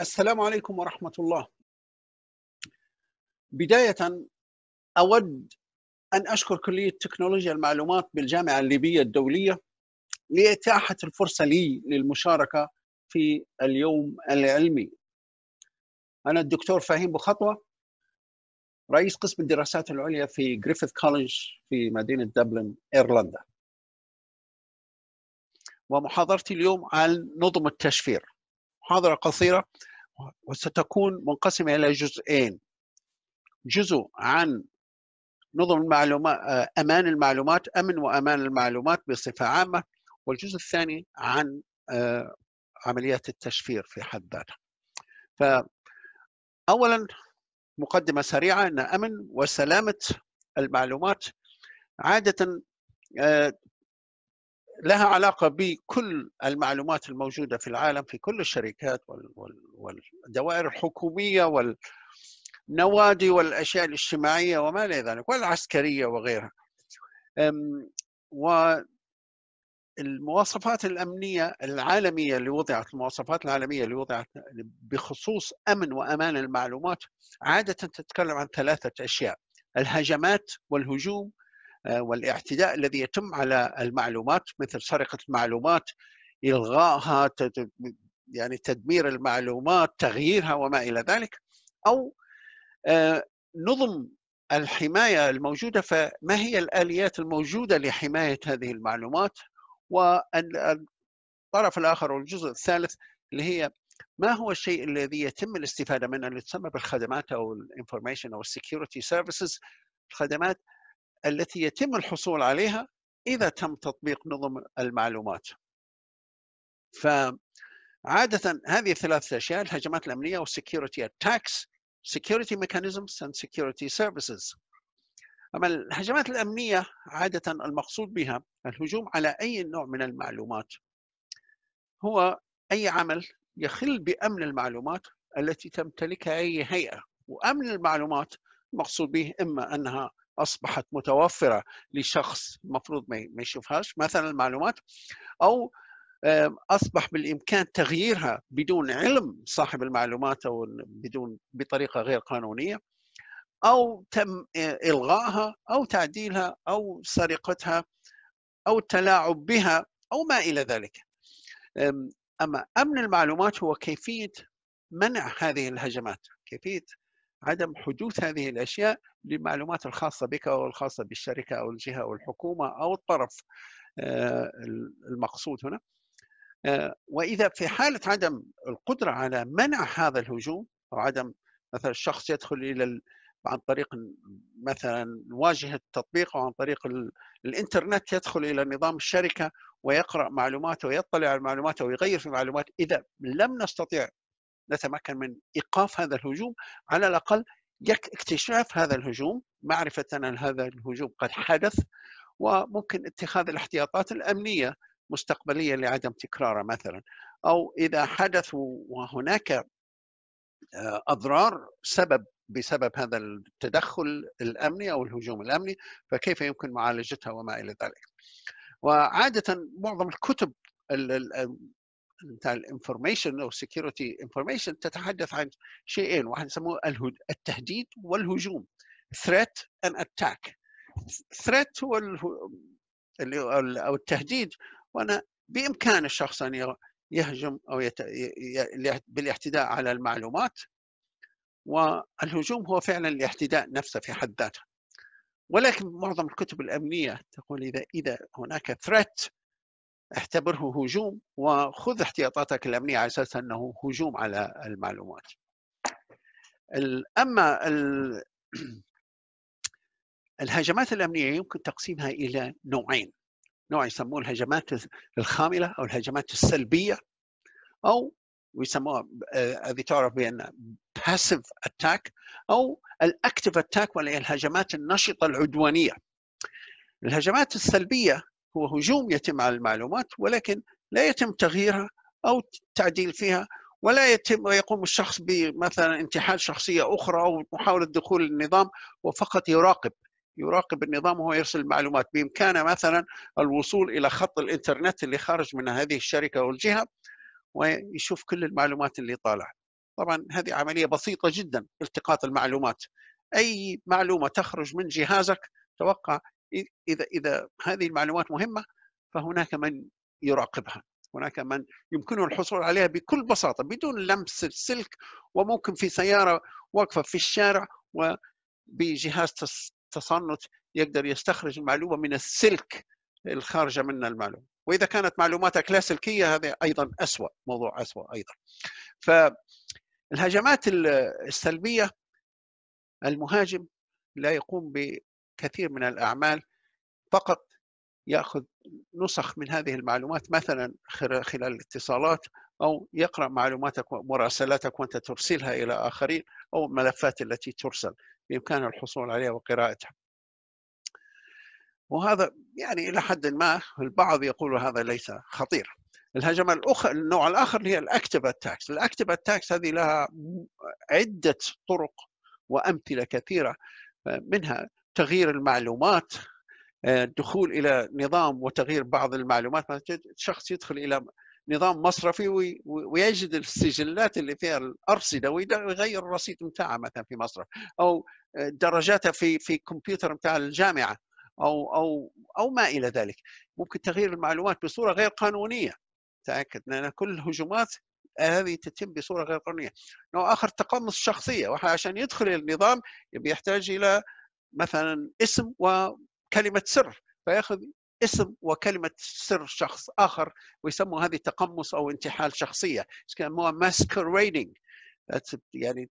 السلام عليكم ورحمة الله. بداية أود أن أشكر كلية تكنولوجيا المعلومات بالجامعة الليبية الدولية لإتاحة الفرصة لي للمشاركة في اليوم العلمي. أنا الدكتور فهيم بخطوة رئيس قسم الدراسات العليا في جريفيث كولج في مدينة دبلن إيرلندا. ومحاضرتي اليوم عن نظم التشفير. محاضرة قصيرة وستكون منقسمة إلى جزئين جزء عن نظم المعلومات أمان المعلومات أمن وأمان المعلومات بصفة عامة والجزء الثاني عن آه، عمليات التشفير في حد ذاتها فأولا مقدمة سريعة أن أمن وسلامة المعلومات عادة آه، لها علاقة بكل المعلومات الموجودة في العالم في كل الشركات والدوائر الحكومية والنوادي والأشياء الاجتماعية وما إلى ذلك والعسكرية وغيرها والمواصفات الأمنية العالمية اللي وضعت المواصفات العالمية اللي وضعت بخصوص أمن وأمان المعلومات عادة تتكلم عن ثلاثة أشياء الهجمات والهجوم آه، والاعتداء الذي يتم على المعلومات مثل سرقة المعلومات إلغائها يعني تدمير المعلومات تغييرها وما إلى ذلك أو آه، نظم الحماية الموجودة فما هي الآليات الموجودة لحماية هذه المعلومات والطرف الآخر والجزء الثالث اللي هي ما هو الشيء الذي يتم الاستفادة منه اللي تسمى بالخدمات أو الانفورميشن أو السكيورتي سيرفيسز الخدمات التي يتم الحصول عليها إذا تم تطبيق نظم المعلومات فعادة هذه الثلاثة أشياء الهجمات الأمنية والسكيورتي attacks security mechanisms and security services أما الهجمات الأمنية عادة المقصود بها الهجوم على أي نوع من المعلومات هو أي عمل يخل بأمن المعلومات التي تمتلكها أي هيئة وأمن المعلومات مقصود به إما أنها اصبحت متوفره لشخص المفروض ما يشوفهاش مثلا المعلومات او اصبح بالامكان تغييرها بدون علم صاحب المعلومات او بدون بطريقه غير قانونيه او تم الغائها او تعديلها او سرقتها او التلاعب بها او ما الى ذلك اما امن المعلومات هو كيفيه منع هذه الهجمات كيفيه عدم حدوث هذه الاشياء للمعلومات الخاصه بك او الخاصه بالشركه او الجهه او الحكومه او الطرف آه، المقصود هنا آه، واذا في حاله عدم القدره على منع هذا الهجوم او عدم مثلا الشخص يدخل الى عن طريق مثلا واجهه التطبيق او عن طريق الانترنت يدخل الى نظام الشركه ويقرا معلوماته ويطلع على معلوماته ويغير في معلومات اذا لم نستطيع نتمكن من ايقاف هذا الهجوم على الاقل اكتشاف هذا الهجوم معرفه ان هذا الهجوم قد حدث وممكن اتخاذ الاحتياطات الامنيه مستقبليا لعدم تكراره مثلا او اذا حدث وهناك آه، اضرار سبب بسبب هذا التدخل الامني او الهجوم الامني فكيف يمكن معالجتها وما الى ذلك. وعاده معظم الكتب بتاع الانفورميشن او سكيورتي انفورميشن تتحدث عن شيئين واحد يسموه التهديد والهجوم ثريت and attack ثريت هو او التهديد وانا بامكان الشخص ان يهجم او يت... ي... بالاعتداء على المعلومات والهجوم هو فعلا الاعتداء نفسه في حد ذاته ولكن معظم الكتب الامنيه تقول اذا اذا هناك ثريت اعتبره هجوم وخذ احتياطاتك الامنيه على اساس انه هجوم على المعلومات. اما الهجمات الامنيه يمكن تقسيمها الى نوعين. نوع يسموه الهجمات الخامله او الهجمات السلبيه او ويسموها آه، هذه تعرف بان باسيف اتاك او الاكتف اتاك والهجمات النشطه العدوانيه. الهجمات السلبيه هو هجوم يتم على المعلومات ولكن لا يتم تغييرها او التعديل فيها ولا يتم يقوم الشخص بمثلا انتحال شخصيه اخرى او محاوله دخول النظام وفقط يراقب يراقب النظام وهو يرسل المعلومات بامكانه مثلا الوصول الى خط الانترنت اللي خارج من هذه الشركه او الجهه ويشوف كل المعلومات اللي طالعه طبعا هذه عمليه بسيطه جدا التقاط المعلومات اي معلومه تخرج من جهازك توقع اذا اذا هذه المعلومات مهمه فهناك من يراقبها هناك من يمكنه الحصول عليها بكل بساطه بدون لمس السلك وممكن في سياره واقفه في الشارع وبجهاز تصنت يقدر يستخرج المعلومه من السلك الخارجه من المعلومه واذا كانت معلوماتك لا سلكيه هذا ايضا اسوا موضوع اسوا ايضا فالهجمات السلبيه المهاجم لا يقوم كثير من الأعمال فقط يأخذ نسخ من هذه المعلومات مثلا خلال الاتصالات أو يقرأ معلوماتك ومراسلاتك وأنت ترسلها إلى آخرين أو الملفات التي ترسل بإمكانه الحصول عليها وقراءتها وهذا يعني إلى حد ما البعض يقول هذا ليس خطير الهجمة الأخرى النوع الآخر اللي هي الأكتيف أتاكس الأكتيف أتاكس هذه لها عدة طرق وأمثلة كثيرة آه، منها تغيير المعلومات الدخول آه، الى نظام وتغيير بعض المعلومات شخص يدخل الى نظام مصرفي ويجد السجلات اللي فيها الارصده ويغير الرصيد متاعه مثلا في مصرف او آه، درجاته في في كمبيوتر بتاع الجامعه او او او ما الى ذلك ممكن تغيير المعلومات بصوره غير قانونيه تاكد لان كل الهجمات هذه تتم بصوره غير قانونيه نوع اخر تقمص الشخصيه عشان يدخل النظام يحتاج الى مثلا اسم وكلمه سر فياخذ اسم وكلمة سر شخص آخر ويسموا هذه تقمص أو انتحال شخصية يسموها masquerading يعني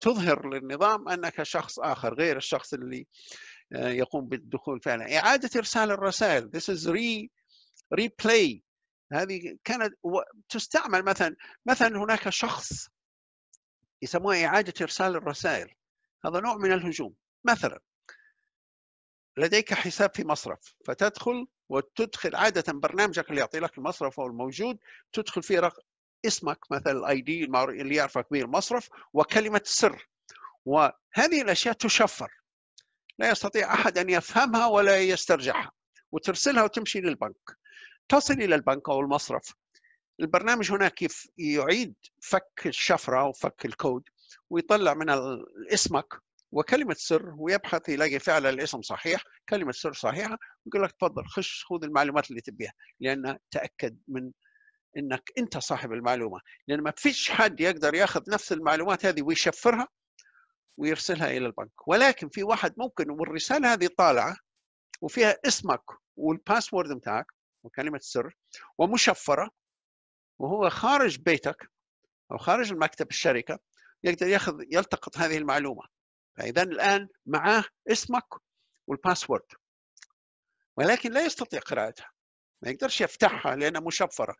تظهر للنظام أنك شخص آخر غير الشخص اللي آه، يقوم بالدخول فعلا إعادة إرسال الرسائل this is re replay هذه كانت تستعمل مثلا مثلا هناك شخص يسموها إعادة إرسال الرسائل هذا نوع من الهجوم مثلا لديك حساب في مصرف فتدخل وتدخل عادة برنامجك اللي يعطي لك المصرف أو الموجود تدخل فيه رقم اسمك مثلا الاي دي اللي يعرفك به المصرف وكلمة السر وهذه الأشياء تشفر لا يستطيع أحد أن يفهمها ولا يسترجعها وترسلها وتمشي للبنك تصل إلى البنك أو المصرف البرنامج هناك يعيد فك الشفرة أو فك الكود ويطلع من اسمك وكلمه سر ويبحث يلاقي فعلا الاسم صحيح كلمه سر صحيحه يقول لك تفضل خش خذ المعلومات اللي تبيها لان تاكد من انك انت صاحب المعلومه لان ما فيش حد يقدر ياخذ نفس المعلومات هذه ويشفرها ويرسلها الى البنك ولكن في واحد ممكن والرساله هذه طالعه وفيها اسمك والباسورد بتاعك وكلمه سر ومشفره وهو خارج بيتك او خارج المكتب الشركه يقدر ياخذ يلتقط هذه المعلومه فإذا الآن معه اسمك والباسورد ولكن لا يستطيع قراءتها ما يقدرش يفتحها لأنها مشفرة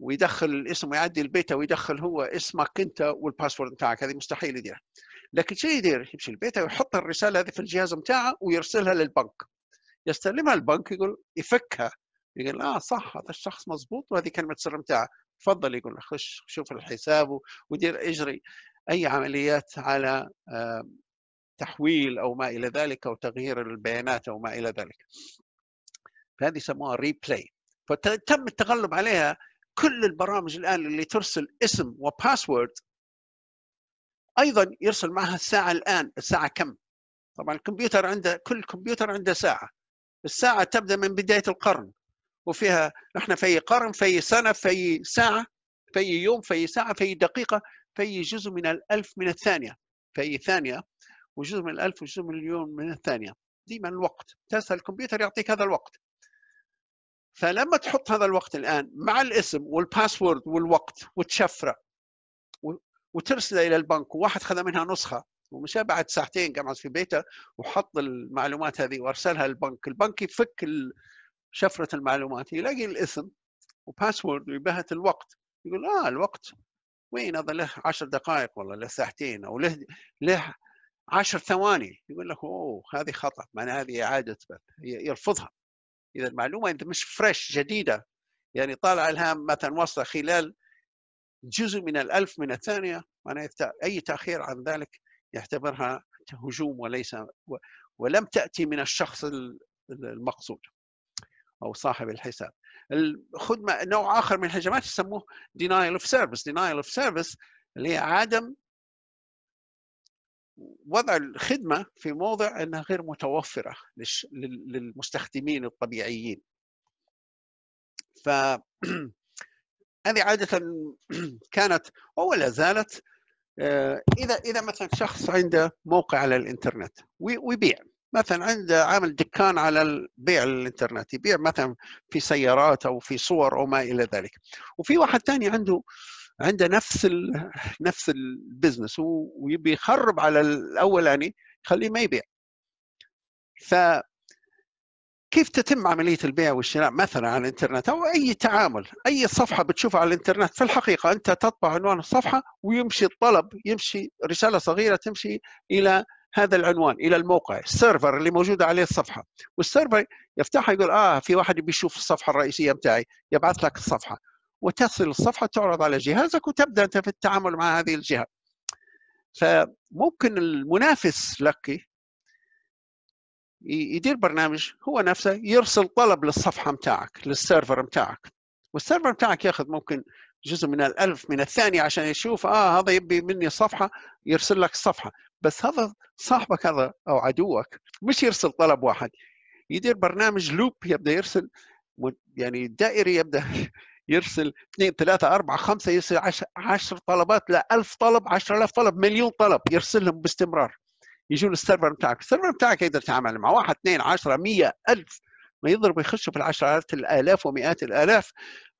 ويدخل الاسم ويعدي البيتا ويدخل هو اسمك أنت والباسورد بتاعك هذه مستحيل يديرها لكن شو يدير يمشي البيتا ويحط الرسالة هذه في الجهاز بتاعه ويرسلها للبنك يستلمها البنك يقول يفكها يقول اه صح هذا الشخص مضبوط وهذه كلمه السر بتاعه تفضل يقول خش شوف الحساب ودير اجري اي عمليات على تحويل او ما الى ذلك او تغيير البيانات او ما الى ذلك. فهذه يسموها ريبلاي فتم التغلب عليها كل البرامج الان اللي ترسل اسم وباسورد ايضا يرسل معها الساعه الان الساعه كم طبعا الكمبيوتر عنده كل كمبيوتر عنده ساعه الساعه تبدا من بدايه القرن وفيها نحن في قرن في سنه في ساعه في يوم في ساعه في دقيقه فأي جزء من الألف من الثانية فأي ثانية وجزء من الألف وجزء من مليون من الثانية ديما الوقت تسأل الكمبيوتر يعطيك هذا الوقت فلما تحط هذا الوقت الآن مع الاسم والباسورد والوقت وتشفرة وترسله إلى البنك وواحد خذ منها نسخة ومشى بعد ساعتين قعد في بيته وحط المعلومات هذه وارسلها للبنك، البنك يفك شفره المعلومات يلاقي الاسم وباسورد ويبهت الوقت يقول اه الوقت وين هذا له 10 دقائق والله له ساعتين او له له 10 ثواني يقول لك اوه هذه خطا معناها هذه اعاده بث يرفضها اذا المعلومه انت مش فريش جديده يعني طالع لها مثلا وصل خلال جزء من الألف من الثانية معناه أي تأخير عن ذلك يعتبرها هجوم وليس ولم تأتي من الشخص المقصود او صاحب الحساب الخدمه نوع اخر من الهجمات يسموه denial of service denial of service اللي هي عدم وضع الخدمه في موضع انها غير متوفره للمستخدمين الطبيعيين ف هذه عاده كانت ولا زالت آه، اذا اذا مثلا شخص عنده موقع على الانترنت ويبيع مثلا عنده عامل دكان على البيع الانترنت يبيع مثلا في سيارات او في صور او ما الى ذلك وفي واحد ثاني عنده عنده نفس الـ نفس البزنس ويبي يخرب على الاولاني يخليه ما يبيع ف كيف تتم عملية البيع والشراء مثلا على الانترنت أو أي تعامل أي صفحة بتشوفها على الانترنت في الحقيقة أنت تطبع عنوان الصفحة ويمشي الطلب يمشي رسالة صغيرة تمشي إلى هذا العنوان الى الموقع السيرفر اللي موجود عليه الصفحه والسيرفر يفتحها يقول اه في واحد بيشوف الصفحه الرئيسيه بتاعي يبعث لك الصفحه وتصل الصفحه تعرض على جهازك وتبدا انت في التعامل مع هذه الجهه فممكن المنافس لك يدير برنامج هو نفسه يرسل طلب للصفحه بتاعك للسيرفر بتاعك والسيرفر بتاعك ياخذ ممكن جزء من الألف من الثاني عشان يشوف آه هذا يبي مني صفحة يرسل لك الصفحة بس هذا صاحبك هذا أو عدوك مش يرسل طلب واحد يدير برنامج لوب يبدأ يرسل يعني دائري يبدأ يرسل اثنين ثلاثة أربعة خمسة يرسل عشر, عشر طلبات لا ألف طلب عشر ألف طلب مليون طلب يرسلهم باستمرار يجون السيرفر بتاعك السيرفر بتاعك يقدر يتعامل مع واحد اثنين عشرة مية ألف ما يضرب يخشوا في العشرات الآلاف ومئات الآلاف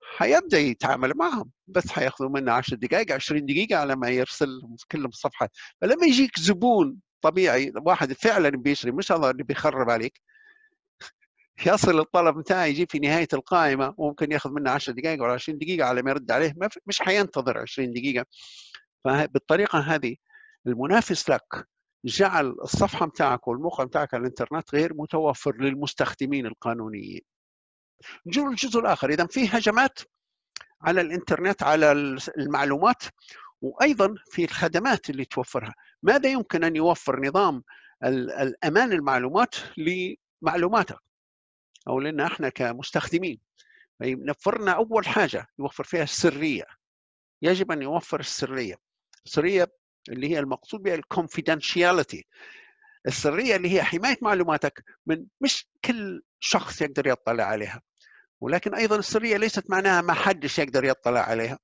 حيبدا يتعامل معهم بس حياخذوا منه 10 دقائق 20 دقيقه على ما يرسل كلهم الصفحه فلما يجيك زبون طبيعي واحد فعلا بيشتري مش هذا اللي بيخرب عليك يصل الطلب بتاعه يجي في نهايه القائمه وممكن ياخذ منه 10 دقائق ولا 20 دقيقه على ما يرد عليه ما مش حينتظر 20 دقيقه فبالطريقه هذه المنافس لك جعل الصفحه بتاعك والموقع بتاعك على الانترنت غير متوفر للمستخدمين القانونيين نجي للجزء الاخر اذا في هجمات على الانترنت على المعلومات وايضا في الخدمات اللي توفرها ماذا يمكن ان يوفر نظام الامان المعلومات لمعلوماتك او لنا احنا كمستخدمين نفرنا اول حاجه يوفر فيها السريه يجب ان يوفر السريه السريه اللي هي المقصود بها الكونفيدنشياليتي السريه اللي هي حمايه معلوماتك من مش كل شخص يقدر يطلع عليها ولكن ايضا السريه ليست معناها ما حدش يقدر يطلع عليها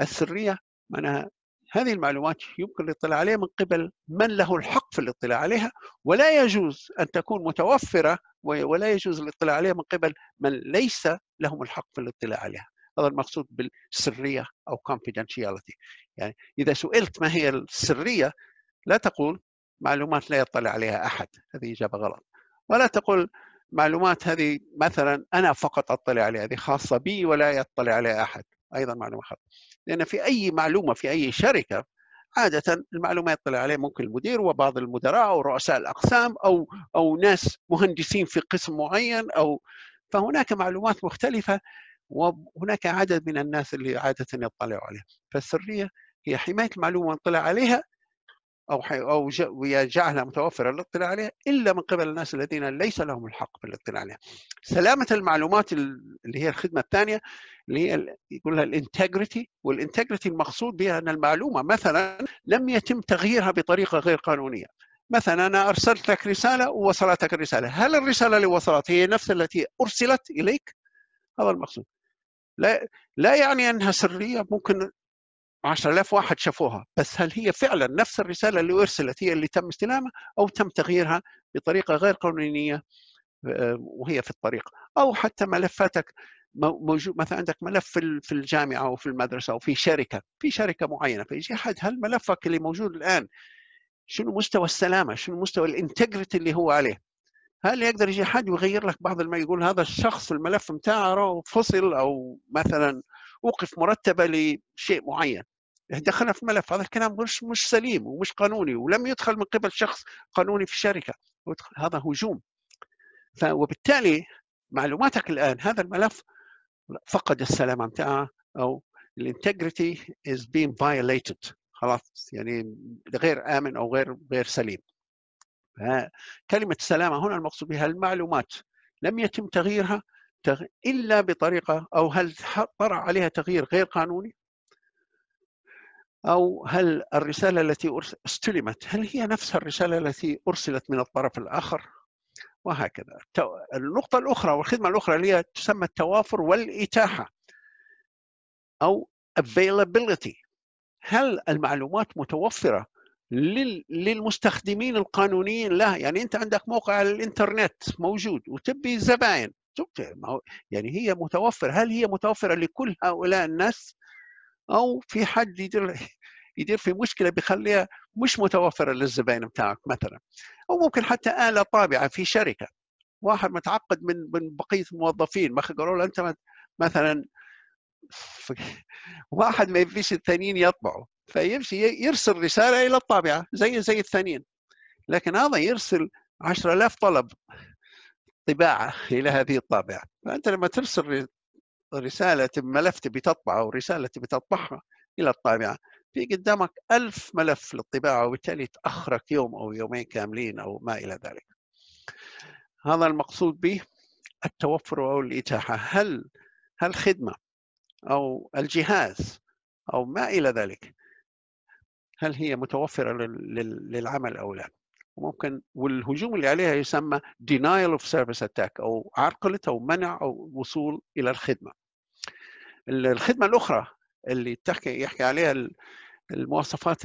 السريه معناها هذه المعلومات يمكن الاطلاع عليها من قبل من له الحق في الاطلاع عليها ولا يجوز ان تكون متوفره ولا يجوز الاطلاع عليها من قبل من ليس لهم الحق في الاطلاع عليها هذا المقصود بالسريه او confidentiality يعني اذا سئلت ما هي السريه لا تقول معلومات لا يطلع عليها احد هذه اجابه غلط ولا تقول معلومات هذه مثلا انا فقط اطلع عليها هذه خاصه بي ولا يطلع عليها احد ايضا معلومه خاصه لان في اي معلومه في اي شركه عاده المعلومه يطلع عليها ممكن المدير وبعض المدراء او رؤساء الاقسام او او ناس مهندسين في قسم معين او فهناك معلومات مختلفه وهناك عدد من الناس اللي عاده يطلعوا عليها فالسريه هي حمايه المعلومه من عليها او او ويجعلها متوفره للاطلاع عليها الا من قبل الناس الذين ليس لهم الحق بالاطلاع عليها. سلامه المعلومات اللي هي الخدمه الثانيه اللي هي يقول لها الانتجريتي والانتجريتي المقصود بها ان المعلومه مثلا لم يتم تغييرها بطريقه غير قانونيه. مثلا انا ارسلت لك رساله ووصلتك الرساله، هل الرساله اللي وصلت هي نفس التي ارسلت اليك؟ هذا المقصود. لا لا يعني انها سريه ممكن 10000 واحد شافوها بس هل هي فعلا نفس الرسالة اللي أرسلت هي اللي تم استلامها أو تم تغييرها بطريقة غير قانونية آه، وهي في الطريق أو حتى ملفاتك موجود مثلا عندك ملف في الجامعة أو في المدرسة أو في شركة في شركة معينة فيجي أحد هل ملفك اللي موجود الآن شنو مستوى السلامة شنو مستوى الانتجريتي اللي هو عليه هل يقدر يجي حد ويغير لك بعض ما يقول هذا الشخص في الملف بتاعه فصل او مثلا اوقف مرتبه لشيء معين دخلنا في ملف هذا الكلام مش مش سليم ومش قانوني ولم يدخل من قبل شخص قانوني في الشركه هذا هجوم وبالتالي معلوماتك الان هذا الملف فقد السلامه متاعه او الانتجريتي از بين فايوليتد خلاص يعني غير امن او غير غير سليم كلمه السلامه هنا المقصود بها المعلومات لم يتم تغييرها إلا بطريقة أو هل طرأ عليها تغيير غير قانوني أو هل الرسالة التي استلمت هل هي نفس الرسالة التي أرسلت من الطرف الآخر وهكذا النقطة الأخرى والخدمة الأخرى اللي هي تسمى التوافر والإتاحة أو availability هل المعلومات متوفرة للمستخدمين القانونيين لها يعني أنت عندك موقع على الإنترنت موجود وتبي زباين تبطل ما هو يعني هي متوفر هل هي متوفره لكل هؤلاء الناس او في حد يدير يدير في مشكله بيخليها مش متوفره للزباين بتاعك مثلا او ممكن حتى اله طابعه في شركه واحد متعقد من من بقيه الموظفين ما قالوا له انت مثلا واحد ما يبيش الثانيين يطبعوا فيمشي يرسل رساله الى الطابعه زي زي الثانيين لكن هذا يرسل 10000 طلب طباعه الى هذه الطابعه فانت لما ترسل رساله ملف تبي تطبعه او رساله تبي تطبعها الى الطابعه في قدامك ألف ملف للطباعه وبالتالي تاخرك يوم او يومين كاملين او ما الى ذلك. هذا المقصود به التوفر او الاتاحه هل هل خدمه او الجهاز او ما الى ذلك هل هي متوفره للعمل او لا؟ وممكن والهجوم اللي عليها يسمى denial of service attack او عرقله او منع او وصول الى الخدمه. الخدمه الاخرى اللي تحكي يحكي عليها المواصفات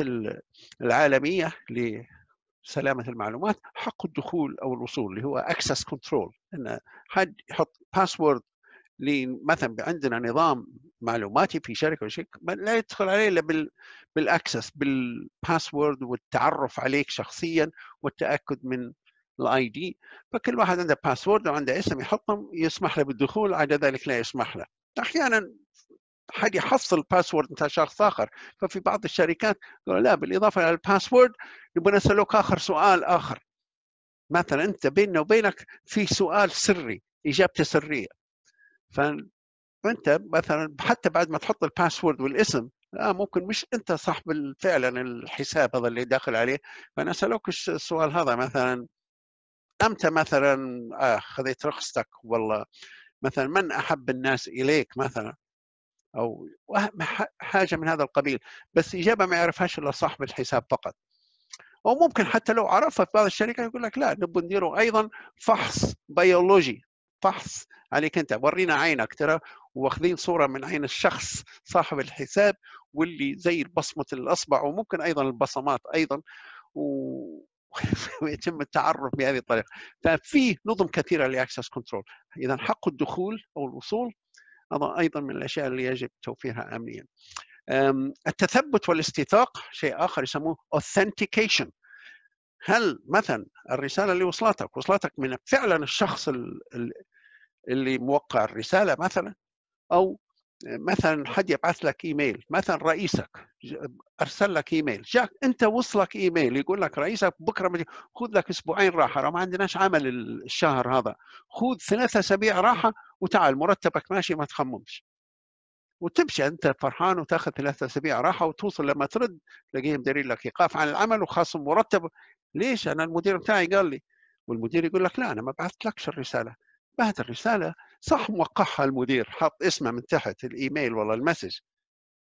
العالميه لسلامه المعلومات حق الدخول او الوصول اللي هو اكسس كنترول ان حد يحط باسورد مثلا عندنا نظام معلوماتي في شركه وشيء لا يدخل عليه الا بالاكسس بالباسورد والتعرف عليك شخصيا والتاكد من الاي دي فكل واحد عنده باسورد وعنده اسم يحطهم يسمح له بالدخول عدا ذلك لا يسمح له احيانا حد يحصل باسورد نتاع شخص اخر ففي بعض الشركات قالوا لا بالاضافه الى الباسورد نبغى نسالوك اخر سؤال اخر مثلا انت بيننا وبينك في سؤال سري اجابته سريه انت مثلا حتى بعد ما تحط الباسورد والاسم لا آه، ممكن مش انت صاحب فعلا الحساب هذا اللي داخل عليه فانا اسالك السؤال هذا مثلا امتى مثلا آه خذيت رخصتك والله مثلا من احب الناس اليك مثلا او حاجه من هذا القبيل بس اجابه ما يعرفهاش الا صاحب الحساب فقط او ممكن حتى لو عرفها في بعض الشركات يقول لك لا نبغى نديره ايضا فحص بيولوجي فحص عليك انت ورينا عينك ترى واخذين صوره من عين الشخص صاحب الحساب واللي زي بصمه الاصبع وممكن ايضا البصمات ايضا و... ويتم التعرف بهذه الطريقه ففي نظم كثيره لاكسس كنترول اذا حق الدخول او الوصول هذا ايضا من الاشياء اللي يجب توفيرها امنيا التثبت والاستيثاق شيء اخر يسموه authentication هل مثلا الرساله اللي وصلتك وصلتك من فعلا الشخص اللي موقع الرساله مثلا او مثلا حد يبعث لك ايميل مثلا رئيسك ارسل لك ايميل جاك انت وصلك ايميل يقول لك رئيسك بكره مجي. خذ لك اسبوعين راحه ما عندناش عمل الشهر هذا خذ ثلاثة اسابيع راحه وتعال مرتبك ماشي ما تخممش وتمشي انت فرحان وتاخذ ثلاثة اسابيع راحه وتوصل لما ترد تلاقيهم دليل لك ايقاف عن العمل وخاصم مرتب ليش انا المدير بتاعي قال لي والمدير يقول لك لا انا ما بعثت لكش الرساله بعت الرساله صح موقعها المدير حط اسمه من تحت الايميل ولا المسج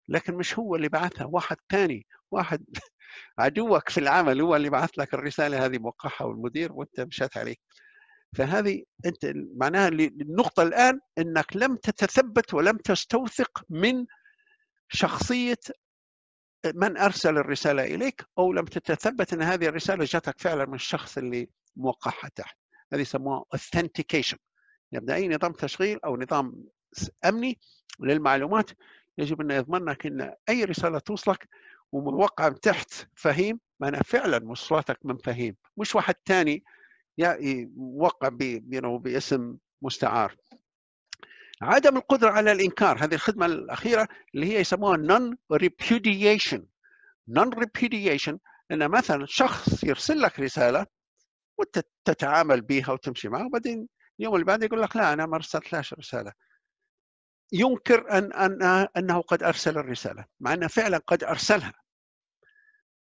لكن مش هو اللي بعثها واحد ثاني واحد عدوك في العمل هو اللي بعث لك الرساله هذه موقعها والمدير وانت مشات عليه فهذه انت معناها النقطه الان انك لم تتثبت ولم تستوثق من شخصيه من ارسل الرساله اليك او لم تتثبت ان هذه الرساله جاتك فعلا من الشخص اللي موقعها تحت هذه يسموها authentication نبدأ أي نظام تشغيل أو نظام أمني للمعلومات يجب أن يضمن لك أن أي رسالة توصلك وموقعة تحت فهيم معناها فعلا وصلتك من فهيم مش واحد ثاني موقع باسم مستعار عدم القدرة على الإنكار هذه الخدمة الأخيرة اللي هي يسموها non repudiation non repudiation أن مثلا شخص يرسل لك رسالة وتتعامل بها وتمشي معه وبعدين اليوم اللي بعده يقول لك لا انا ما ارسلتلاش رساله ينكر ان ان انه قد ارسل الرساله مع انه فعلا قد ارسلها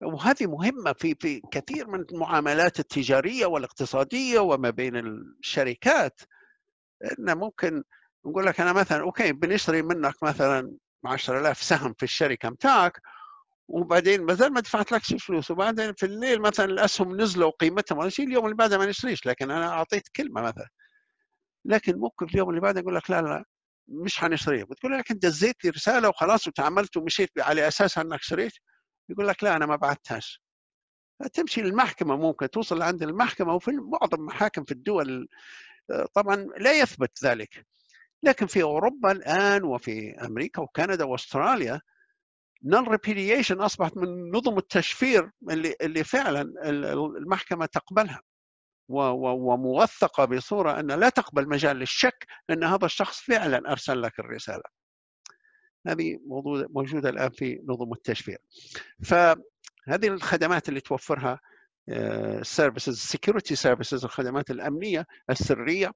وهذه مهمة في في كثير من المعاملات التجارية والاقتصادية وما بين الشركات أن ممكن نقول لك أنا مثلا أوكي بنشتري منك مثلا 10000 سهم في الشركة متاعك وبعدين مازال ما دفعت لكش فلوس وبعدين في الليل مثلا الأسهم نزلوا قيمتهم ولا شيء اليوم اللي بعده ما نشتريش لكن أنا أعطيت كلمة مثلا لكن ممكن في اليوم اللي بعده يقول لك لا لا مش حنشتريه بتقول لك انت دزيت لي رساله وخلاص وتعاملت ومشيت على اساسها انك شريت يقول لك لا انا ما بعتهاش تمشي للمحكمه ممكن توصل لعند المحكمه وفي معظم المحاكم في الدول آه، طبعا لا يثبت ذلك لكن في اوروبا الان وفي امريكا وكندا واستراليا نون ريبيديشن اصبحت من نظم التشفير اللي اللي فعلا المحكمه تقبلها وموثقة بصورة أن لا تقبل مجال للشك أن هذا الشخص فعلا أرسل لك الرسالة هذه موجودة الآن في نظم التشفير فهذه الخدمات اللي توفرها سيرفيسز سكيورتي سيرفيسز الخدمات الأمنية السرية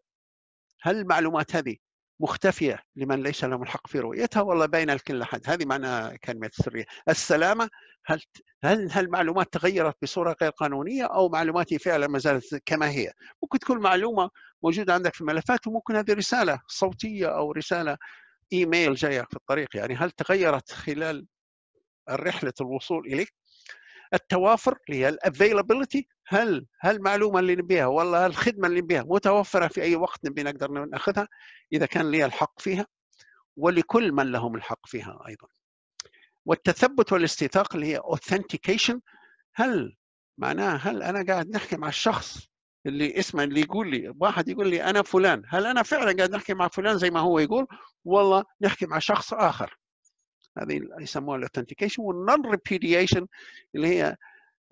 هل المعلومات هذه مختفية لمن ليس لهم الحق في رؤيتها والله بين الكل أحد هذه معنى كلمة السرية السلامة هل هل هل المعلومات تغيرت بصورة غير قانونية أو معلوماتي فعلا ما زالت كما هي ممكن تكون معلومة موجودة عندك في ملفات وممكن هذه رسالة صوتية أو رسالة إيميل جاية في الطريق يعني هل تغيرت خلال رحلة الوصول إليك التوافر اللي هي الافيلابيلتي هل هالمعلومه اللي نبيها والله الخدمه اللي نبيها متوفره في اي وقت نبي نقدر ناخذها اذا كان لي الحق فيها ولكل من لهم الحق فيها ايضا والتثبت والاستيثاق اللي هي authentication هل معناها هل انا قاعد نحكي مع الشخص اللي اسمه اللي يقول لي واحد يقول لي انا فلان هل انا فعلا قاعد نحكي مع فلان زي ما هو يقول والله نحكي مع شخص اخر هذه يسموها الاوثنتيكيشن والنون ريبيديشن اللي هي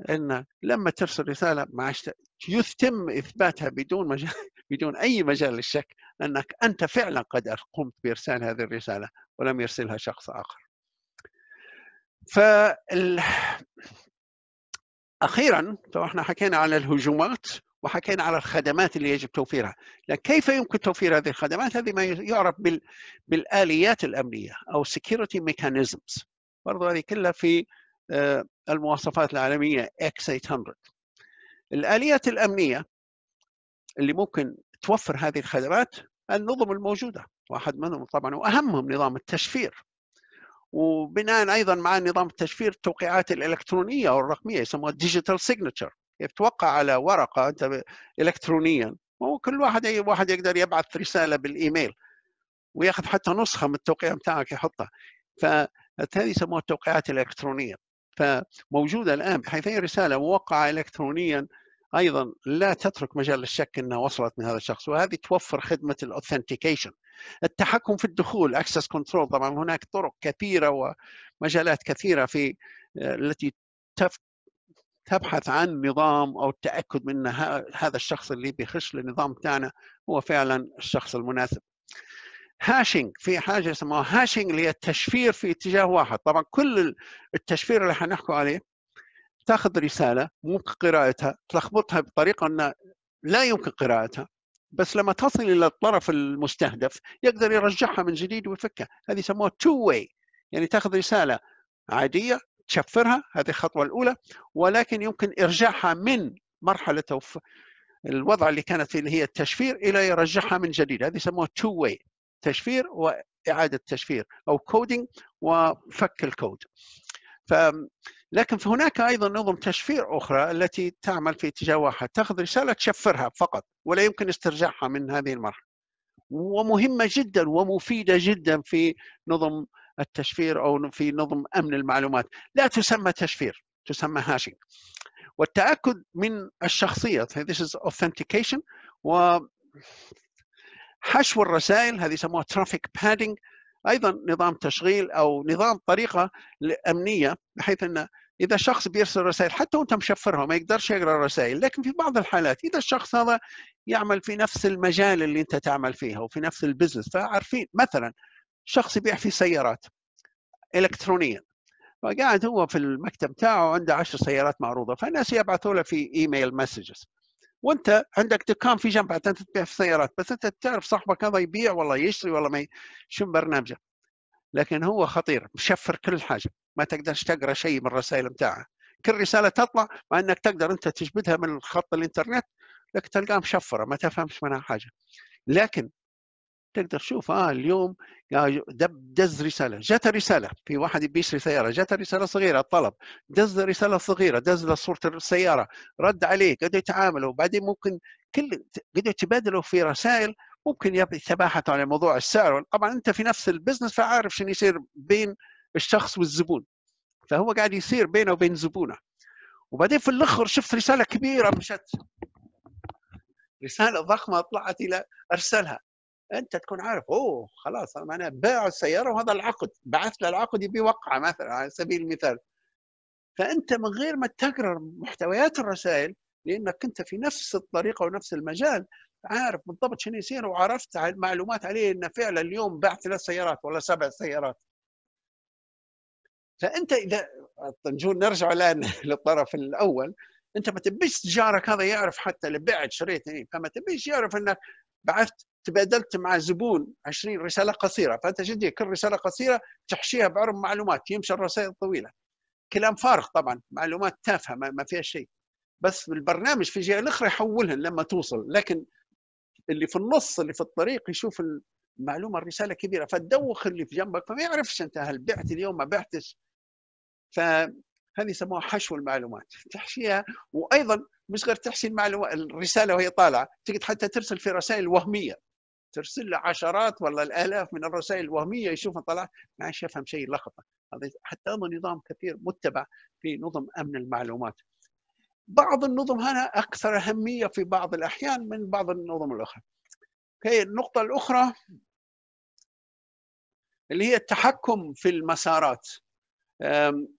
ان لما ترسل رساله مع يتم اثباتها بدون مجال بدون اي مجال للشك انك انت فعلا قد قمت بارسال هذه الرساله ولم يرسلها شخص اخر. ف اخيرا احنا حكينا على الهجومات وحكينا على الخدمات اللي يجب توفيرها لكن كيف يمكن توفير هذه الخدمات هذه ما يعرف بال... بالآليات الأمنية أو security mechanisms برضو هذه كلها في آه، المواصفات العالمية X800 الآليات الأمنية اللي ممكن توفر هذه الخدمات النظم الموجودة واحد منهم طبعا وأهمهم نظام التشفير وبناء ايضا مع نظام التشفير التوقيعات الالكترونيه او الرقميه يسموها Digital Signature يتوقع على ورقه انت الكترونيا هو كل واحد اي واحد يقدر يبعث رساله بالايميل وياخذ حتى نسخه من التوقيع بتاعك يحطها فهذه يسموها التوقيعات الالكترونيه فموجوده الان بحيث أي رساله موقعه الكترونيا ايضا لا تترك مجال للشك انها وصلت من هذا الشخص وهذه توفر خدمه الاوثنتيكيشن التحكم في الدخول اكسس كنترول طبعا هناك طرق كثيره ومجالات كثيره في آه، التي تبحث عن نظام او التاكد من هذا الشخص اللي بيخش للنظام بتاعنا هو فعلا الشخص المناسب. هاشينج في حاجه اسمها هاشينج اللي هي التشفير في اتجاه واحد، طبعا كل التشفير اللي حنحكوا عليه تاخذ رساله ممكن قراءتها تلخبطها بطريقه انه لا يمكن قراءتها بس لما تصل الى الطرف المستهدف يقدر يرجعها من جديد ويفكها، هذه يسموها تو واي يعني تاخذ رساله عاديه تشفرها هذه الخطوة الأولى ولكن يمكن إرجاعها من مرحلة الوضع اللي كانت فيه اللي هي التشفير إلى يرجعها من جديد هذه يسموها تو واي تشفير وإعادة تشفير أو كودينج وفك الكود ف لكن هناك ايضا نظم تشفير اخرى التي تعمل في اتجاه واحد تاخذ رساله تشفرها فقط ولا يمكن استرجاعها من هذه المرحله ومهمه جدا ومفيده جدا في نظم التشفير أو في نظم أمن المعلومات لا تسمى تشفير تسمى هاشينج والتأكد من الشخصية this is authentication و حشو الرسائل هذه يسموها ترافيك بادنج ايضا نظام تشغيل او نظام طريقه امنيه بحيث ان اذا شخص بيرسل رسائل حتى وانت مشفرها ما يقدرش يقرا الرسائل لكن في بعض الحالات اذا الشخص هذا يعمل في نفس المجال اللي انت تعمل فيها وفي نفس البزنس فعارفين مثلا شخص يبيع في سيارات الكترونيا فقاعد هو في المكتب تاعه عنده عشر سيارات معروضه فالناس يبعثوا له في ايميل مسجز وانت عندك دكان في جنب انت تبيع في سيارات بس انت تعرف صاحبك هذا يبيع والله يشتري والله ما ي... شو برنامجه لكن هو خطير مشفر كل حاجه ما تقدرش تقرا شيء من الرسائل بتاعه كل رساله تطلع مع انك تقدر انت تجبدها من خط الانترنت لكن تلقاها مشفره ما تفهمش منها حاجه لكن تقدر تشوف اه اليوم دز رساله جت رساله في واحد يشتري سياره جت رساله صغيره طلب دز رساله صغيره دز له صوره السياره رد عليه قدر يتعاملوا بعدين ممكن كل قدر يتبادلوا في رسائل ممكن يتباحثوا على موضوع السعر طبعا انت في نفس البزنس فعارف شنو يصير بين الشخص والزبون فهو قاعد يصير بينه وبين زبونه وبعدين في الاخر شفت رساله كبيره مشت رساله ضخمه طلعت الى ارسلها انت تكون عارف اوه خلاص انا باعوا السياره وهذا العقد بعث له العقد يبي يوقعه مثلا على سبيل المثال فانت من غير ما تقرر محتويات الرسائل لانك انت في نفس الطريقه ونفس المجال عارف بالضبط شنو يصير وعرفت معلومات عليه انه فعلا اليوم باع ثلاث سيارات ولا سبع سيارات فانت اذا نجون نرجع الان للطرف الاول انت ما تبيش تجارك هذا يعرف حتى اللي بعت شريت إيه، فما تبيش يعرف انك بعثت تبادلت مع زبون 20 رساله قصيره فانت جدي كل رساله قصيره تحشيها بعرض معلومات يمشي الرسائل طويله كلام فارغ طبعا معلومات تافهه ما فيها شيء بس بالبرنامج في الجهه الاخرى يحولهن لما توصل لكن اللي في النص اللي في الطريق يشوف المعلومه الرساله كبيره فتدوخ اللي في جنبك فما يعرفش انت هل بعت اليوم ما بعتش فهذه يسموها حشو المعلومات تحشيها وايضا مش غير تحشي المعلومه الرساله وهي طالعه تقدر حتى ترسل في رسائل وهميه ترسل له عشرات ولا الالاف من الرسائل الوهميه يشوفها طلع ما يفهم شيء لخبطه حتى هذا نظام كثير متبع في نظم امن المعلومات بعض النظم هنا اكثر اهميه في بعض الاحيان من بعض النظم الاخرى هي النقطه الاخرى اللي هي التحكم في المسارات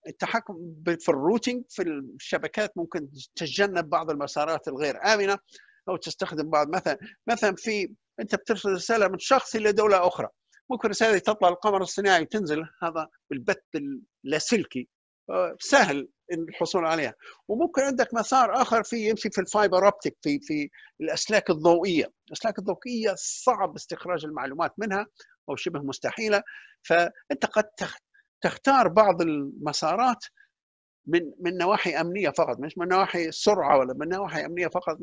التحكم في الروتينج في الشبكات ممكن تتجنب بعض المسارات الغير امنه او تستخدم بعض مثلا مثلا في انت بترسل رساله من شخص الى دوله اخرى ممكن رساله تطلع القمر الصناعي وتنزل هذا بالبث اللاسلكي آه، سهل الحصول عليها وممكن عندك مسار اخر في يمشي في الفايبر اوبتيك في في الاسلاك الضوئيه الاسلاك الضوئيه صعب استخراج المعلومات منها او شبه مستحيله فانت قد تختار بعض المسارات من من نواحي امنيه فقط مش من نواحي سرعه ولا من نواحي امنيه فقط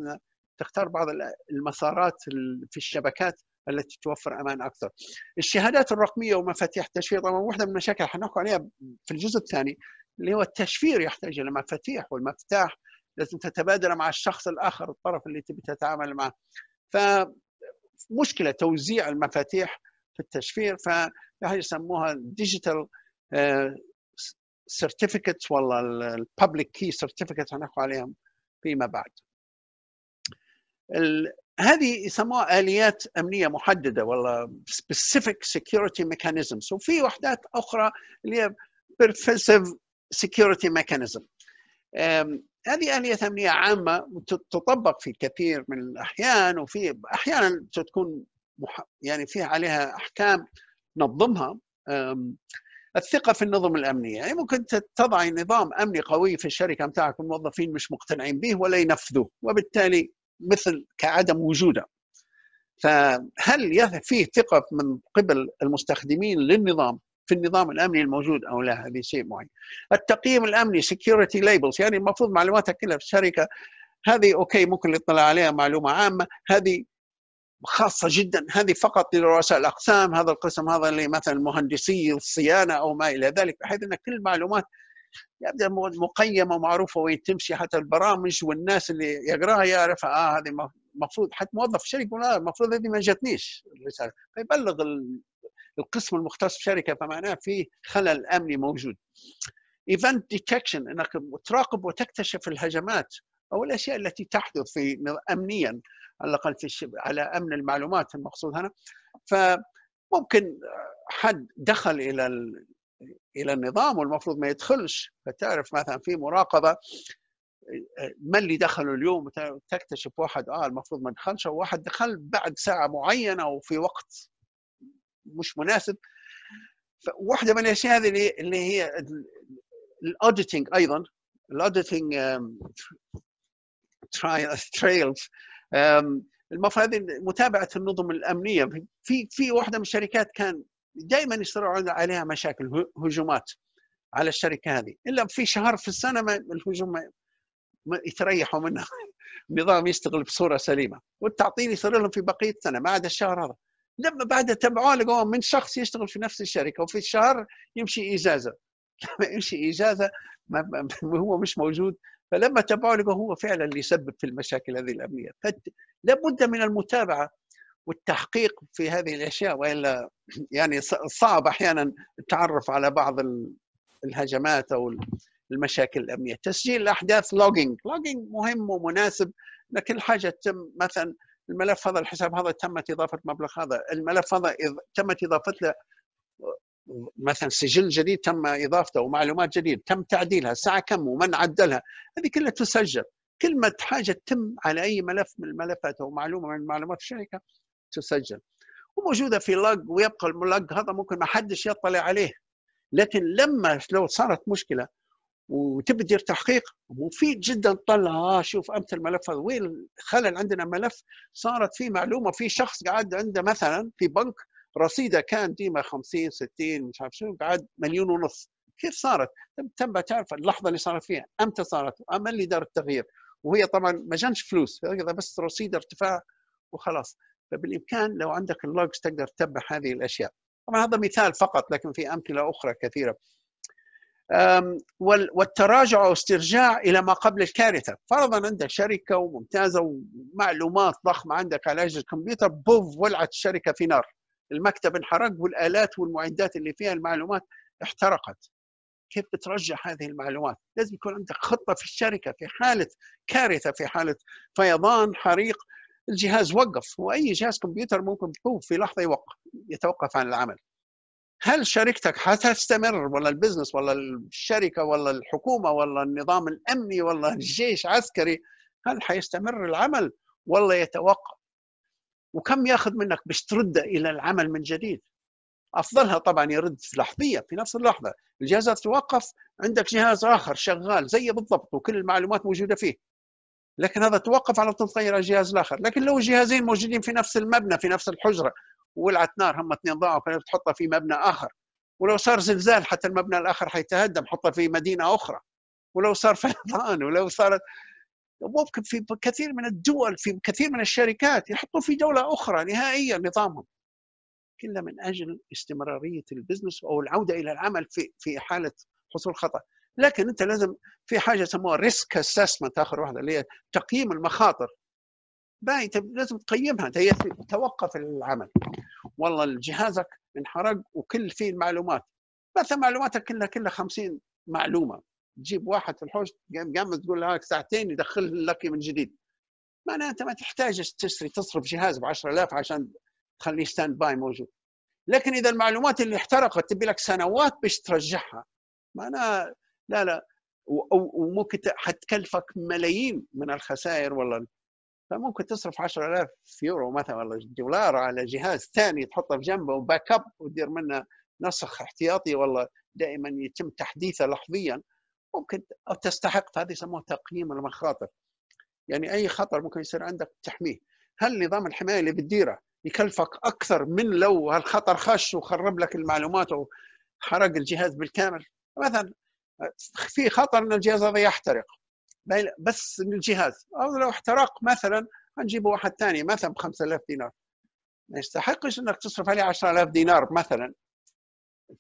تختار بعض المسارات في الشبكات التي توفر امان اكثر. الشهادات الرقميه ومفاتيح التشفير طبعا واحده من المشاكل حنحكي عليها في الجزء الثاني اللي هو التشفير يحتاج الى مفاتيح والمفتاح لازم تتبادل مع الشخص الاخر الطرف اللي تبي تتعامل معه. فمشكله توزيع المفاتيح في التشفير ف يسموها ديجيتال سيرتيفيكتس ولا الببليك كي سيرتيفيكتس حنحكي عليهم فيما بعد. هذه يسموها اليات امنيه محدده ولا سبيسيفيك سكيورتي mechanisms وفي وحدات اخرى اللي هي بيرفيسيف سكيورتي ميكانيزم هذه آلية أمنية عامة تطبق في كثير من الأحيان وفي أحيانا تكون يعني فيها عليها أحكام نظمها الثقة في النظم الأمنية يعني ممكن تضع نظام أمني قوي في الشركة متاعك والموظفين مش مقتنعين به ولا ينفذوه وبالتالي مثل كعدم وجوده فهل فيه ثقه من قبل المستخدمين للنظام في النظام الامني الموجود او لا هذه شيء معين. التقييم الامني سكيورتي ليبلز يعني المفروض معلوماتك كلها في الشركه هذه اوكي ممكن الاطلاع عليها معلومه عامه هذه خاصه جدا هذه فقط لرؤساء الاقسام هذا القسم هذا اللي مثلا مهندسي الصيانه او ما الى ذلك بحيث ان كل المعلومات يبدا مقيمه ومعروفه وين تمشي حتى البرامج والناس اللي يقراها يعرف اه هذه المفروض حتى موظف الشركه شركه يقول آه، المفروض هذه ما جاتنيش الرساله فيبلغ القسم المختص في الشركه فمعناه في خلل امني موجود. ايفنت ديتكشن انك تراقب وتكتشف الهجمات او الاشياء التي تحدث في امنيا على الاقل في على امن المعلومات المقصود هنا فممكن حد دخل الى الى النظام والمفروض ما يدخلش فتعرف مثلا في مراقبه من اللي دخلوا اليوم تكتشف واحد اه المفروض ما دخلش او واحد دخل بعد ساعه معينه وفي وقت مش مناسب واحده من الاشياء هذه اللي هي الاوديتنج ايضا الاوديتنج ترايلز المفروض هذه متابعه النظم الامنيه في في واحده من الشركات كان دائما يصير عليها مشاكل هجومات على الشركه هذه الا في شهر في السنه ما الهجوم ما يتريحوا منها النظام يشتغل بصوره سليمه والتعطيل يصير لهم في بقيه السنه ما عدا الشهر هذا لما بعد تبعوه لقوه من شخص يشتغل في نفس الشركه وفي الشهر يمشي اجازه لما يمشي اجازه ما هو مش موجود فلما تبعوه لقوه هو فعلا اللي يسبب في المشاكل هذه الامنيه فلابد من المتابعه والتحقيق في هذه الاشياء والا يعني صعب احيانا التعرف على بعض الهجمات او المشاكل الامنيه تسجيل الاحداث لوجينج لوجينج مهم ومناسب لكن الحاجه حاجه تتم مثلا الملف هذا الحساب هذا تمت اضافه مبلغ هذا الملف هذا تمت اضافه له مثلا سجل جديد تم اضافته ومعلومات جديده تم تعديلها الساعه كم ومن عدلها هذه كلها تسجل كلمه حاجه تتم على اي ملف من الملفات او معلومه من معلومات الشركه تسجل وموجوده في لاج ويبقى اللق هذا ممكن ما حدش يطلع عليه لكن لما لو صارت مشكله وتبي تدير تحقيق مفيد جدا تطلع آه شوف امثل الملف هذا وين خلل عندنا ملف صارت فيه معلومه في شخص قاعد عنده مثلا في بنك رصيده كان ديما 50 60 مش عارف شو قاعد مليون ونص كيف صارت؟ تم تعرف اللحظه اللي صارت فيها امتى صارت؟ من اللي دار التغيير؟ وهي طبعا ما جانش فلوس بس رصيد ارتفاع وخلاص فبالامكان لو عندك اللوجز تقدر تتبع هذه الاشياء طبعا هذا مثال فقط لكن في امثله اخرى كثيره والتراجع او استرجاع الى ما قبل الكارثه فرضا عندك شركه وممتازه ومعلومات ضخمه عندك على اجهزه الكمبيوتر بوف ولعت الشركه في نار المكتب انحرق والالات والمعدات اللي فيها المعلومات احترقت كيف بترجع هذه المعلومات لازم يكون عندك خطه في الشركه في حاله كارثه في حاله فيضان حريق الجهاز وقف واي جهاز كمبيوتر ممكن بوف في لحظه يوقف يتوقف عن العمل هل شركتك حتستمر ولا البزنس ولا الشركه ولا الحكومه ولا النظام الامني ولا الجيش عسكري هل حيستمر العمل ولا يتوقف وكم ياخذ منك باش ترده الى العمل من جديد افضلها طبعا يرد في لحظيا في نفس اللحظه الجهاز توقف عندك جهاز اخر شغال زي بالضبط وكل المعلومات موجوده فيه لكن هذا توقف على تتغير على جهاز الاخر لكن لو جهازين موجودين في نفس المبنى في نفس الحجره ولعت نار هم اثنين ضاعوا تحطها في مبنى اخر ولو صار زلزال حتى المبنى الاخر حيتهدم حطه في مدينه اخرى ولو صار فيضان ولو صارت ممكن في كثير من الدول في كثير من الشركات يحطوا في دوله اخرى نهائيا نظامهم كلها من اجل استمراريه البزنس او العوده الى العمل في في حاله حصول خطا لكن انت لازم في حاجه يسموها ريسك اسسمنت اخر واحده اللي هي تقييم المخاطر باي انت لازم تقيمها هي توقف العمل والله جهازك انحرق وكل فيه المعلومات مثلا معلوماتك كلها كلها 50 معلومه تجيب واحد في الحوش قام تقول لك ساعتين يدخل لك من جديد معناها انت ما تحتاج تشتري تصرف جهاز ب 10000 عشان تخليه ستاند باي موجود لكن اذا المعلومات اللي احترقت تبي لك سنوات باش ترجعها معناها لا لا وممكن حتكلفك ملايين من الخسائر ولا فممكن تصرف 10000 يورو مثلا ولا دولار على جهاز ثاني تحطه في جنبه وباك اب وتدير منه نسخ احتياطي والله دائما يتم تحديثه لحظيا ممكن او تستحق هذه يسموه تقييم المخاطر يعني اي خطر ممكن يصير عندك تحميه هل نظام الحمايه اللي بتديره يكلفك اكثر من لو هالخطر خش وخرب لك المعلومات وحرق الجهاز بالكامل مثلا في خطر ان الجهاز هذا يحترق بس الجهاز او لو احترق مثلا هنجيب واحد ثاني مثلا ب 5000 دينار ما يستحقش انك تصرف عليه 10000 دينار مثلا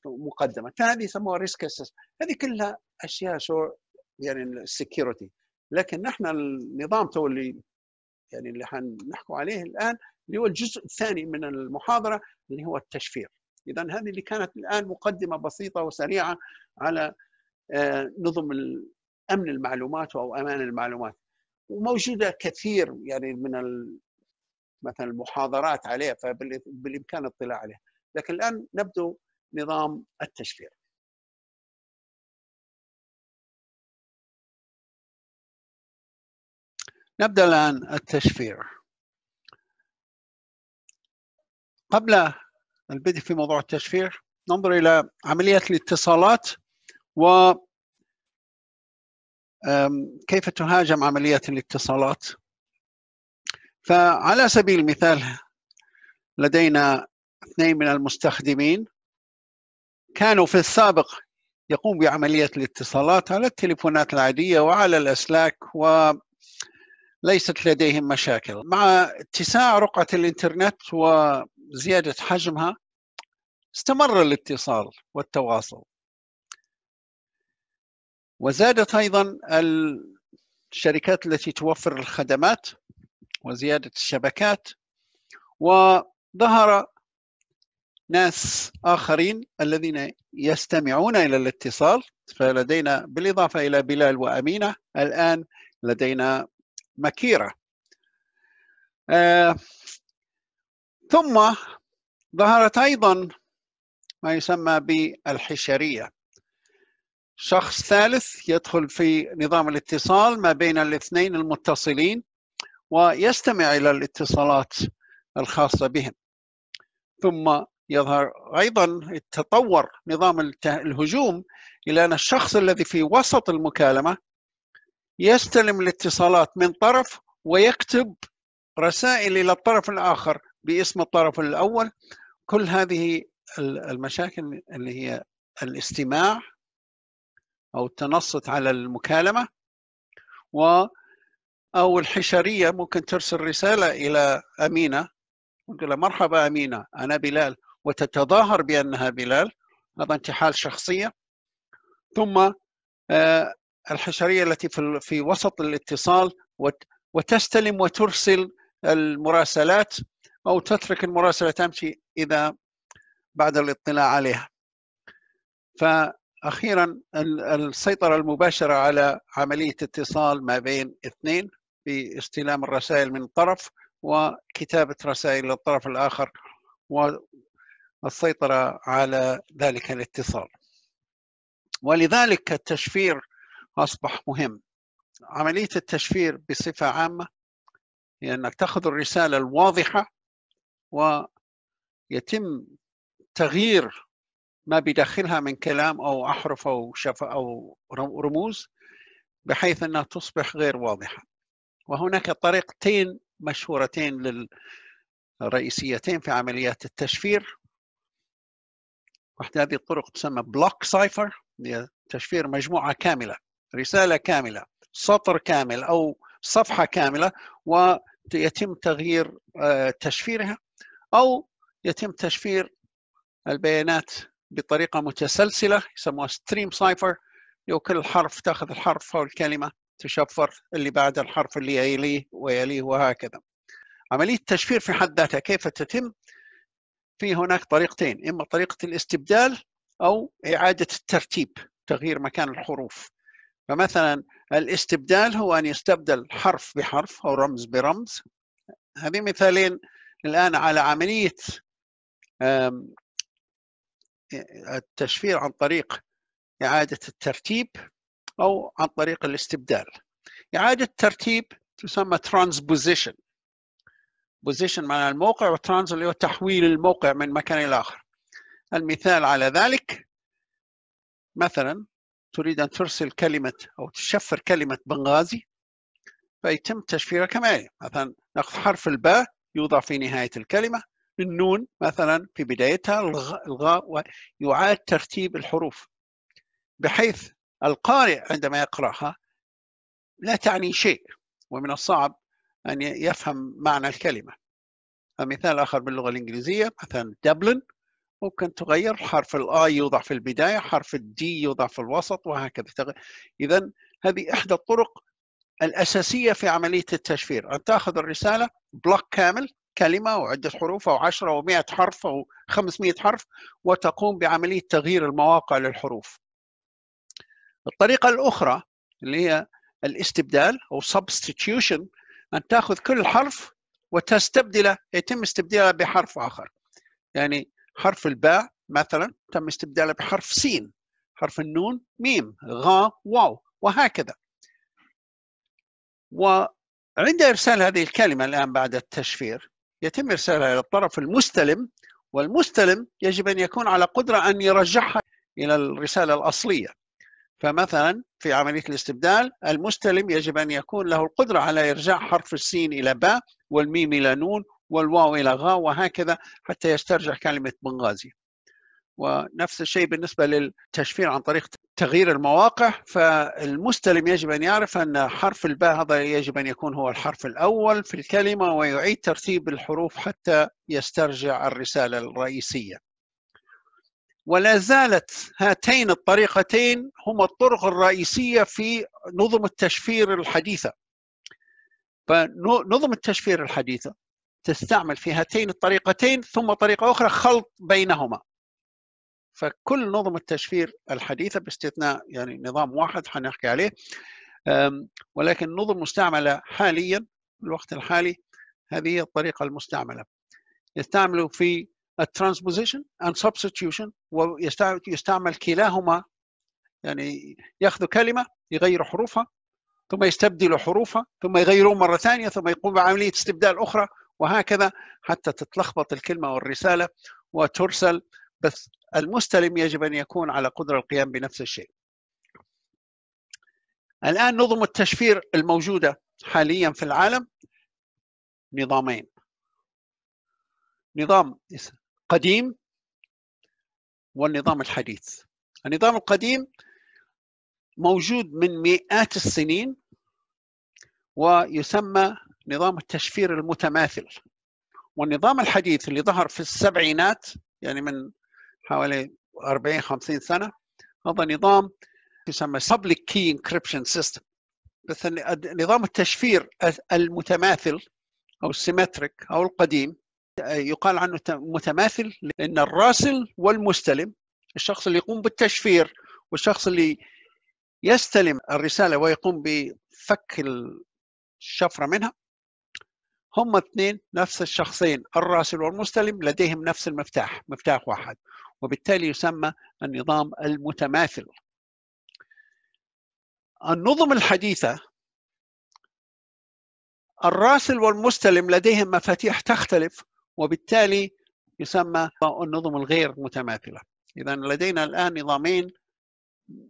مقدمه هذه يسموها ريسك اسس هذه كلها اشياء شو يعني السكيورتي لكن نحن النظام تو اللي يعني اللي حنحكوا عليه الان اللي هو الجزء الثاني من المحاضره اللي هو التشفير اذا هذه اللي كانت الان مقدمه بسيطه وسريعه على آه، نظم امن المعلومات او امان المعلومات وموجوده كثير يعني من مثلا المحاضرات عليه فبالامكان الاطلاع عليه لكن الان نبدو نظام التشفير نبدا الان التشفير قبل البدء في موضوع التشفير ننظر الى عمليه الاتصالات و كيف تهاجم عملية الاتصالات فعلى سبيل المثال لدينا اثنين من المستخدمين كانوا في السابق يقوم بعملية الاتصالات على التليفونات العادية وعلى الأسلاك وليست لديهم مشاكل مع اتساع رقعة الإنترنت وزيادة حجمها استمر الاتصال والتواصل وزادت أيضا الشركات التي توفر الخدمات وزيادة الشبكات وظهر ناس آخرين الذين يستمعون إلى الاتصال فلدينا بالإضافة إلى بلال وأمينة الآن لدينا مكيرة آه ثم ظهرت أيضا ما يسمى بالحشرية شخص ثالث يدخل في نظام الاتصال ما بين الاثنين المتصلين ويستمع إلى الاتصالات الخاصة بهم ثم يظهر أيضا تطور نظام الهجوم إلى أن الشخص الذي في وسط المكالمة يستلم الاتصالات من طرف ويكتب رسائل إلى الطرف الآخر باسم الطرف الأول كل هذه المشاكل اللي هي الاستماع أو التنصت على المكالمة و أو الحشرية ممكن ترسل رسالة إلى أمينة تقول مرحبا أمينة أنا بلال وتتظاهر بأنها بلال هذا انتحال شخصية ثم آه، الحشرية التي في في وسط الاتصال وتستلم وترسل المراسلات أو تترك المراسلة تمشي إذا بعد الاطلاع عليها ف اخيرا السيطره المباشره على عمليه اتصال ما بين اثنين باستلام الرسائل من طرف وكتابه رسائل للطرف الاخر والسيطره على ذلك الاتصال ولذلك التشفير اصبح مهم عمليه التشفير بصفه عامه هي انك تاخذ الرساله الواضحه ويتم تغيير ما بيدخلها من كلام او احرف او شف او رموز بحيث انها تصبح غير واضحه. وهناك طريقتين مشهورتين للرئيسيتين في عمليات التشفير. واحدة هذه الطرق تسمى بلوك سايفر هي تشفير مجموعة كاملة رسالة كاملة سطر كامل أو صفحة كاملة ويتم تغيير آه، تشفيرها أو يتم تشفير البيانات بطريقة متسلسلة يسموها ستريم سايفر لو كل حرف تاخذ الحرف أو الكلمة تشفر اللي بعد الحرف اللي يليه ويليه وهكذا عملية التشفير في حد ذاتها كيف تتم في هناك طريقتين إما طريقة الاستبدال أو إعادة الترتيب تغيير مكان الحروف فمثلا الاستبدال هو أن يستبدل حرف بحرف أو رمز برمز هذه مثالين الآن على عملية التشفير عن طريق إعادة الترتيب أو عن طريق الاستبدال إعادة الترتيب تسمى transposition position معناها الموقع وترانز اللي هو تحويل الموقع من مكان إلى آخر المثال على ذلك مثلا تريد أن ترسل كلمة أو تشفر كلمة بنغازي فيتم تشفيرها كما هي مثلا ناخذ حرف الباء يوضع في نهاية الكلمة النون مثلا في بدايتها الغاء ويعاد ترتيب الحروف بحيث القارئ عندما يقرأها لا تعني شيء ومن الصعب أن يفهم معنى الكلمة فمثال آخر باللغة الإنجليزية مثلا دبلن ممكن تغير حرف الاي يوضع في البداية حرف الدي يوضع في الوسط وهكذا إذا هذه إحدى الطرق الأساسية في عملية التشفير أن تأخذ الرسالة بلوك كامل كلمه وعده حروف او 10 أو 100 حرف او 500 حرف وتقوم بعمليه تغيير المواقع للحروف. الطريقه الاخرى اللي هي الاستبدال او substitution ان تاخذ كل حرف وتستبدله يتم استبداله بحرف اخر. يعني حرف الباء مثلا تم استبداله بحرف سين حرف النون ميم غا واو وهكذا وعند إرسال هذه الكلمة الآن بعد التشفير يتم إرسالها إلى الطرف المستلم والمستلم يجب أن يكون على قدرة أن يرجعها إلى الرسالة الأصلية فمثلا في عملية الاستبدال المستلم يجب أن يكون له القدرة على إرجاع حرف السين إلى باء والميم إلى نون والواو إلى غا وهكذا حتى يسترجع كلمة بنغازي ونفس الشيء بالنسبة للتشفير عن طريق تغيير المواقع فالمستلم يجب أن يعرف أن حرف الباء هذا يجب أن يكون هو الحرف الأول في الكلمة ويعيد ترتيب الحروف حتى يسترجع الرسالة الرئيسية ولا زالت هاتين الطريقتين هما الطرق الرئيسية في نظم التشفير الحديثة فنظم التشفير الحديثة تستعمل في هاتين الطريقتين ثم طريقة أخرى خلط بينهما فكل نظم التشفير الحديثة باستثناء يعني نظام واحد حنحكي عليه ولكن نظم مستعملة حاليا في الوقت الحالي هذه هي الطريقة المستعملة يستعملوا في الترانسبوزيشن and substitution ويستعمل كلاهما يعني ياخذ كلمة يغير حروفها ثم يستبدل حروفها ثم يغيرون مرة ثانية ثم يقوم بعملية استبدال أخرى وهكذا حتى تتلخبط الكلمة والرسالة وترسل بس المستلم يجب أن يكون على قدرة القيام بنفس الشيء الآن نظم التشفير الموجودة حاليا في العالم نظامين نظام قديم والنظام الحديث النظام القديم موجود من مئات السنين ويسمى نظام التشفير المتماثل والنظام الحديث اللي ظهر في السبعينات يعني من حوالي 40 50 سنه هذا نظام يسمى Public Key Encryption System بس نظام التشفير المتماثل أو السيمتريك أو القديم يقال عنه متماثل لأن الراسل والمستلم الشخص اللي يقوم بالتشفير والشخص اللي يستلم الرسالة ويقوم بفك الشفرة منها هم اثنين نفس الشخصين الراسل والمستلم لديهم نفس المفتاح مفتاح واحد وبالتالي يسمى النظام المتماثل النظم الحديثة الراسل والمستلم لديهم مفاتيح تختلف وبالتالي يسمى النظم الغير متماثلة إذا لدينا الآن نظامين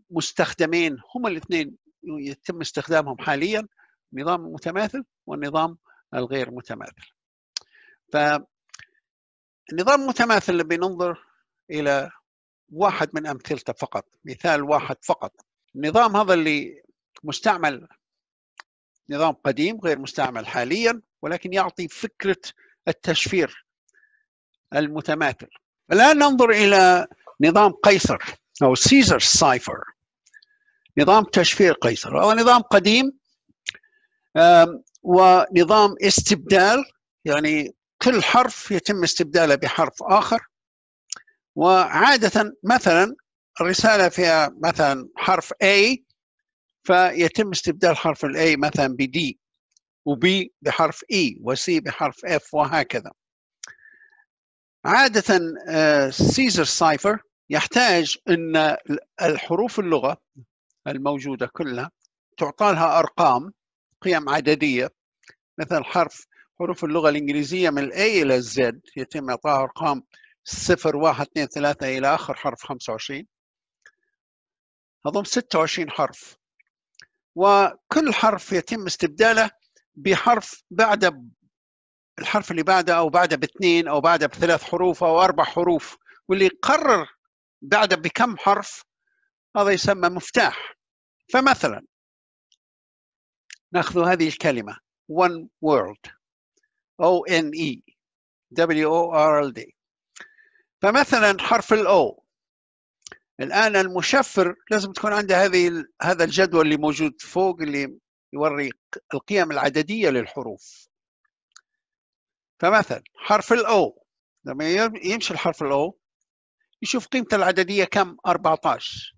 مستخدمين هما الاثنين يتم استخدامهم حاليا نظام متماثل والنظام الغير متماثل فالنظام المتماثل اللي بننظر الى واحد من امثلته فقط مثال واحد فقط النظام هذا اللي مستعمل نظام قديم غير مستعمل حاليا ولكن يعطي فكره التشفير المتماثل الان ننظر الى نظام قيصر او سيزر سايفر نظام تشفير قيصر هو نظام قديم ونظام استبدال يعني كل حرف يتم استبداله بحرف اخر وعادة مثلا الرسالة فيها مثلا حرف A فيتم استبدال حرف ال A مثلا ب D وB بحرف E وC بحرف F وهكذا عادة سيزر آه، سايفر يحتاج أن الحروف اللغة الموجودة كلها تعطى لها أرقام قيم عددية مثل حرف حروف اللغة الإنجليزية من A إلى Z يتم إعطاها أرقام صفر واحد اثنين ثلاثة إلى آخر حرف خمسة وعشرين هضم ستة وعشرين حرف وكل حرف يتم استبداله بحرف بعد الحرف اللي بعده أو بعده باثنين أو بعده بثلاث حروف أو أربع حروف واللي يقرر بعده بكم حرف هذا يسمى مفتاح فمثلا ناخذ هذه الكلمة one world O N E W O R L D فمثلا حرف الاو الان المشفر لازم تكون عنده هذه هذا الجدول اللي موجود فوق اللي يوري القيم العدديه للحروف فمثلا حرف الاو لما يمشي الحرف الاو يشوف قيمته العدديه كم 14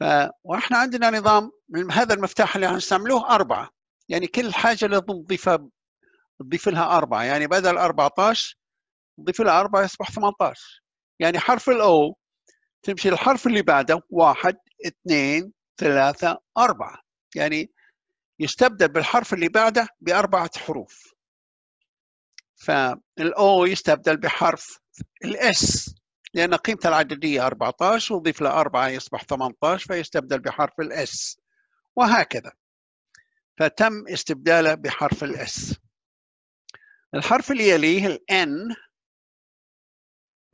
ف واحنا عندنا نظام هذا المفتاح اللي هنستعملوه أربعة يعني كل حاجة لازم تضيفها تضيف لها أربعة يعني بدل 14 نضيف له 4 يصبح 18 يعني حرف الاو تمشي الحرف اللي بعده 1 2 3 4 يعني يستبدل بالحرف اللي بعده بأربعة حروف فالأو يستبدل بحرف الإس لأن قيمته العددية 14 وضيف له 4 يصبح 18 فيستبدل بحرف الإس وهكذا فتم استبداله بحرف الإس الحرف اللي يليه الان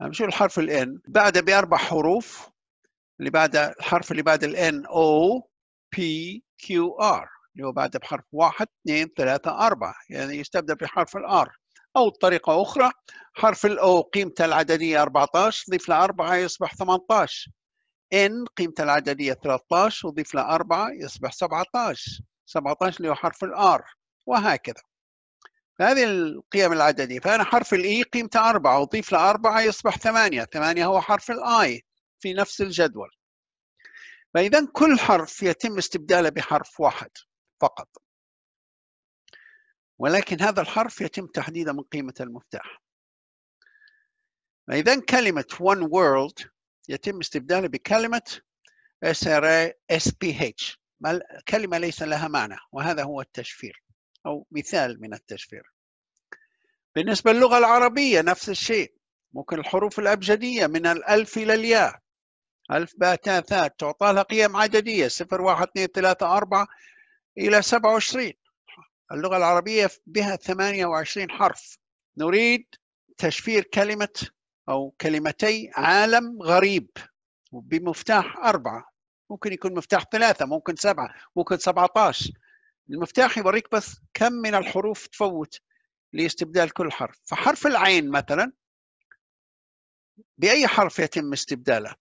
يعني شو الحرف الان بعده باربع حروف اللي بعد الحرف اللي بعد الان او بي كيو ار اللي هو بعده بحرف واحد اثنين ثلاثة أربعة يعني يستبدل بحرف الآر أو بطريقة أخرى حرف الأو قيمته العددية 14 ضيف له 4 يصبح 18 إن قيمته العددية 13 وضيف له 4 يصبح 17 17 اللي هو حرف الآر وهكذا هذه القيم العددية فأنا حرف الإي e قيمته أربعة له لأربعة يصبح ثمانية ثمانية هو حرف الآي في نفس الجدول فإذا كل حرف يتم استبداله بحرف واحد فقط ولكن هذا الحرف يتم تحديده من قيمة المفتاح فإذا كلمة one world يتم استبداله بكلمة SRA SPH كلمة ليس لها معنى وهذا هو التشفير أو مثال من التشفير بالنسبة للغة العربية نفس الشيء ممكن الحروف الأبجدية من الألف إلى الياء ألف باء تاء ثاء تعطى لها قيم عددية صفر واحد اثنين ثلاثة أربعة إلى سبعة وعشرين اللغة العربية بها ثمانية وعشرين حرف نريد تشفير كلمة أو كلمتي عالم غريب بمفتاح أربعة ممكن يكون مفتاح ثلاثة ممكن سبعة ممكن سبعة عشر المفتاح يوريك بس كم من الحروف تفوت لاستبدال كل حرف فحرف العين مثلا بأي حرف يتم استبداله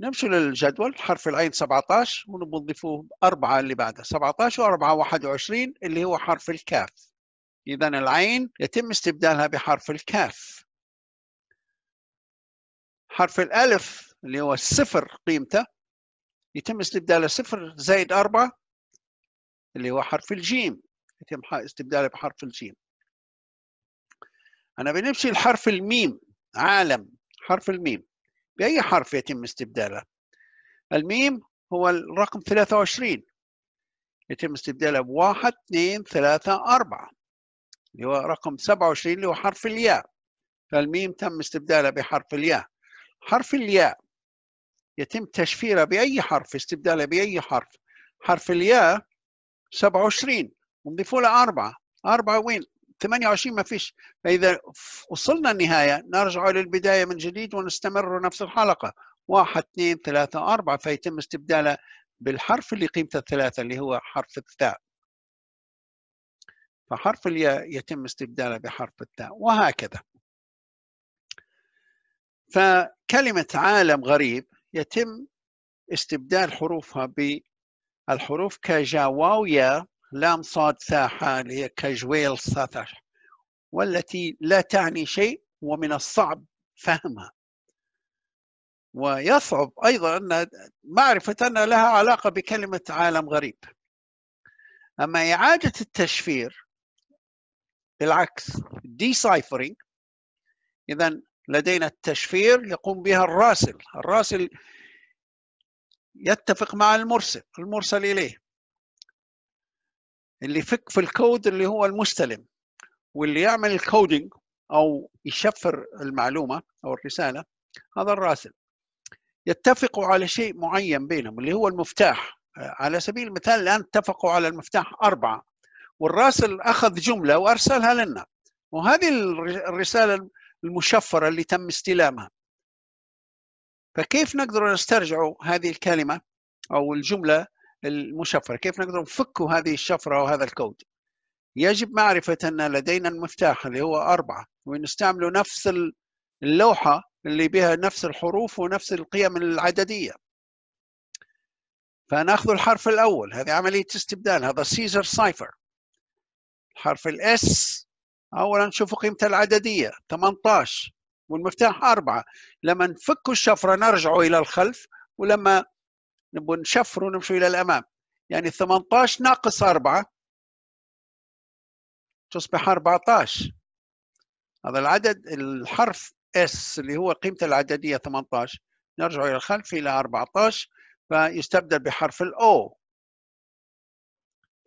نمشي للجدول حرف العين 17 ونضيفه أربعة اللي بعده 17 و و 21 اللي هو حرف الكاف إذا العين يتم استبدالها بحرف الكاف حرف الألف اللي هو الصفر قيمته يتم استبداله صفر زائد أربعة اللي هو حرف الجيم يتم استبداله بحرف الجيم أنا بنمشي لحرف الميم عالم حرف الميم بأي حرف يتم استبداله الميم هو الرقم 23 يتم استبداله بواحد اثنين ثلاثة أربعة اللي هو رقم 27 اللي هو حرف الياء فالميم تم استبداله بحرف الياء حرف الياء يتم تشفيره بأي حرف استبداله بأي حرف حرف الياء 27 ونضيفوا لها 4 4 وين 28 ما فيش فإذا وصلنا النهاية نرجع للبداية من جديد ونستمر نفس الحلقة واحد اثنين ثلاثة أربعة فيتم استبداله بالحرف اللي قيمته الثلاثة اللي هو حرف الثاء فحرف الياء يتم استبداله بحرف التاء وهكذا فكلمة عالم غريب يتم استبدال حروفها الحروف كجاواويا لام صاد ثا حا اللي هي كجويل ساتر والتي لا تعني شيء ومن الصعب فهمها ويصعب أيضا أن معرفة أن لها علاقة بكلمة عالم غريب أما إعادة التشفير بالعكس ديسايفرينج إذا لدينا التشفير يقوم بها الراسل الراسل يتفق مع المرسل المرسل إليه اللي يفك في الكود اللي هو المستلم واللي يعمل الكودينج أو يشفر المعلومة أو الرسالة هذا الراسل يتفقوا على شيء معين بينهم اللي هو المفتاح على سبيل المثال الآن اتفقوا على المفتاح أربعة والراسل أخذ جملة وأرسلها لنا وهذه الرسالة المشفرة اللي تم استلامها فكيف نقدر نسترجع هذه الكلمه او الجمله المشفره كيف نقدر نفك هذه الشفره او هذا الكود يجب معرفه ان لدينا المفتاح اللي هو اربعه ونستعمل نفس اللوحه اللي بها نفس الحروف ونفس القيم العدديه فناخذ الحرف الاول هذه عمليه استبدال هذا سيزر سايفر حرف الاس اولا نشوف قيمته العدديه 18 والمفتاح أربعة لما نفكوا الشفرة نرجعوا إلى الخلف ولما نبغى نشفروا نمشوا إلى الأمام يعني 18 ناقص أربعة تصبح 14 هذا العدد الحرف S اللي هو قيمته العددية 18 نرجع إلى الخلف إلى 14 فيستبدل بحرف O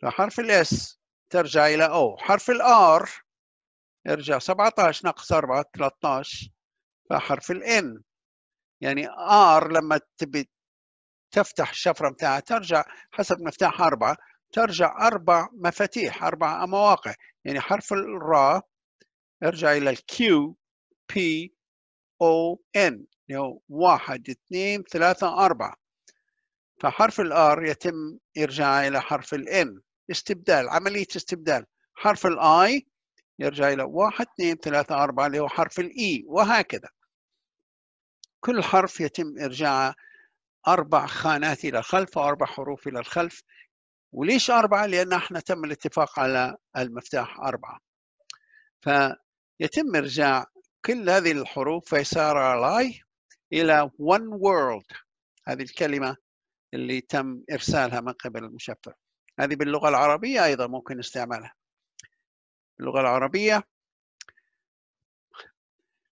فحرف S ترجع الى O حرف R يرجع 17 ناقص 4 13 فحرف ال N يعني R لما تبي تفتح الشفره بتاعها ترجع حسب مفتاح اربعه ترجع اربع مفاتيح اربع مواقع يعني حرف الراء ارجع الى Q P O N اللي يعني هو واحد اثنين ثلاثة أربعة فحرف ال R يتم إرجاع إلى حرف ال N استبدال عملية استبدال حرف ال I يرجع إلى واحد اثنين ثلاثة أربعة اللي هو حرف ال E وهكذا كل حرف يتم إرجاعه أربع خانات إلى الخلف وأربع حروف إلى الخلف وليش أربعة؟ لأن احنا تم الاتفاق على المفتاح أربعة فيتم إرجاع كل هذه الحروف فيسار لاي إلى one world هذه الكلمة اللي تم إرسالها من قبل المشفر هذه باللغة العربية أيضا ممكن استعمالها اللغة العربية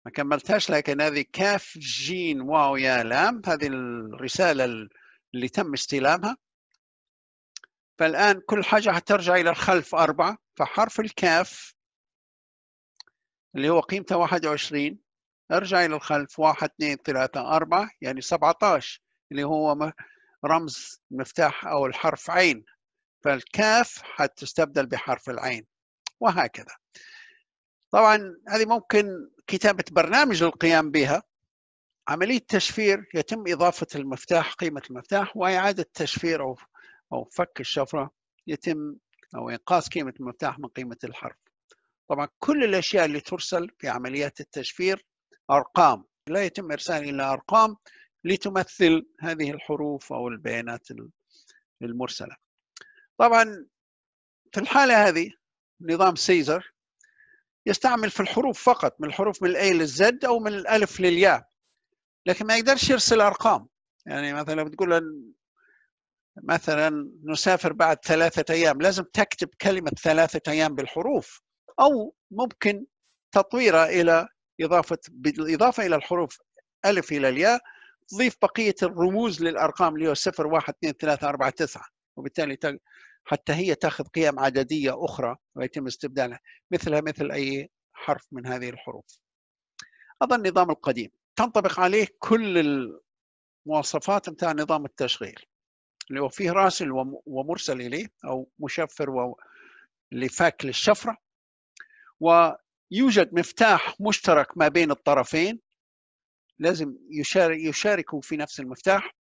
ما كملتهاش لكن هذه كاف جين واو يا لام هذه الرسالة اللي تم استلامها فالآن كل حاجة هترجع إلى الخلف أربعة فحرف الكاف اللي هو قيمته 21 ارجع إلى الخلف 1 2 3 4 يعني 17 اللي هو رمز مفتاح أو الحرف عين فالكاف حتستبدل بحرف العين وهكذا طبعا هذه ممكن كتابة برنامج للقيام بها عملية تشفير يتم إضافة المفتاح قيمة المفتاح وإعادة تشفير أو أو فك الشفرة يتم أو إنقاص قيمة المفتاح من قيمة الحرف طبعا كل الأشياء اللي ترسل في عمليات التشفير أرقام لا يتم إرسال إلا أرقام لتمثل هذه الحروف أو البيانات المرسلة طبعا في الحالة هذه نظام سيزر يستعمل في الحروف فقط من الحروف من الاي للزد او من الالف للياء لكن ما يقدرش يرسل ارقام يعني مثلا بتقول مثلا نسافر بعد ثلاثة أيام لازم تكتب كلمة ثلاثة أيام بالحروف أو ممكن تطويرها إلى إضافة بالإضافة إلى الحروف ألف إلى الياء تضيف بقية الرموز للأرقام اللي هو 0 1 2 3 4 9 وبالتالي حتى هي تاخذ قيم عدديه اخرى ويتم استبدالها مثلها مثل اي حرف من هذه الحروف. هذا النظام القديم تنطبق عليه كل المواصفات متاع نظام التشغيل اللي هو فيه راسل ومرسل اليه او مشفر و... اللي فاك للشفره ويوجد مفتاح مشترك ما بين الطرفين لازم يشارك يشاركوا في نفس المفتاح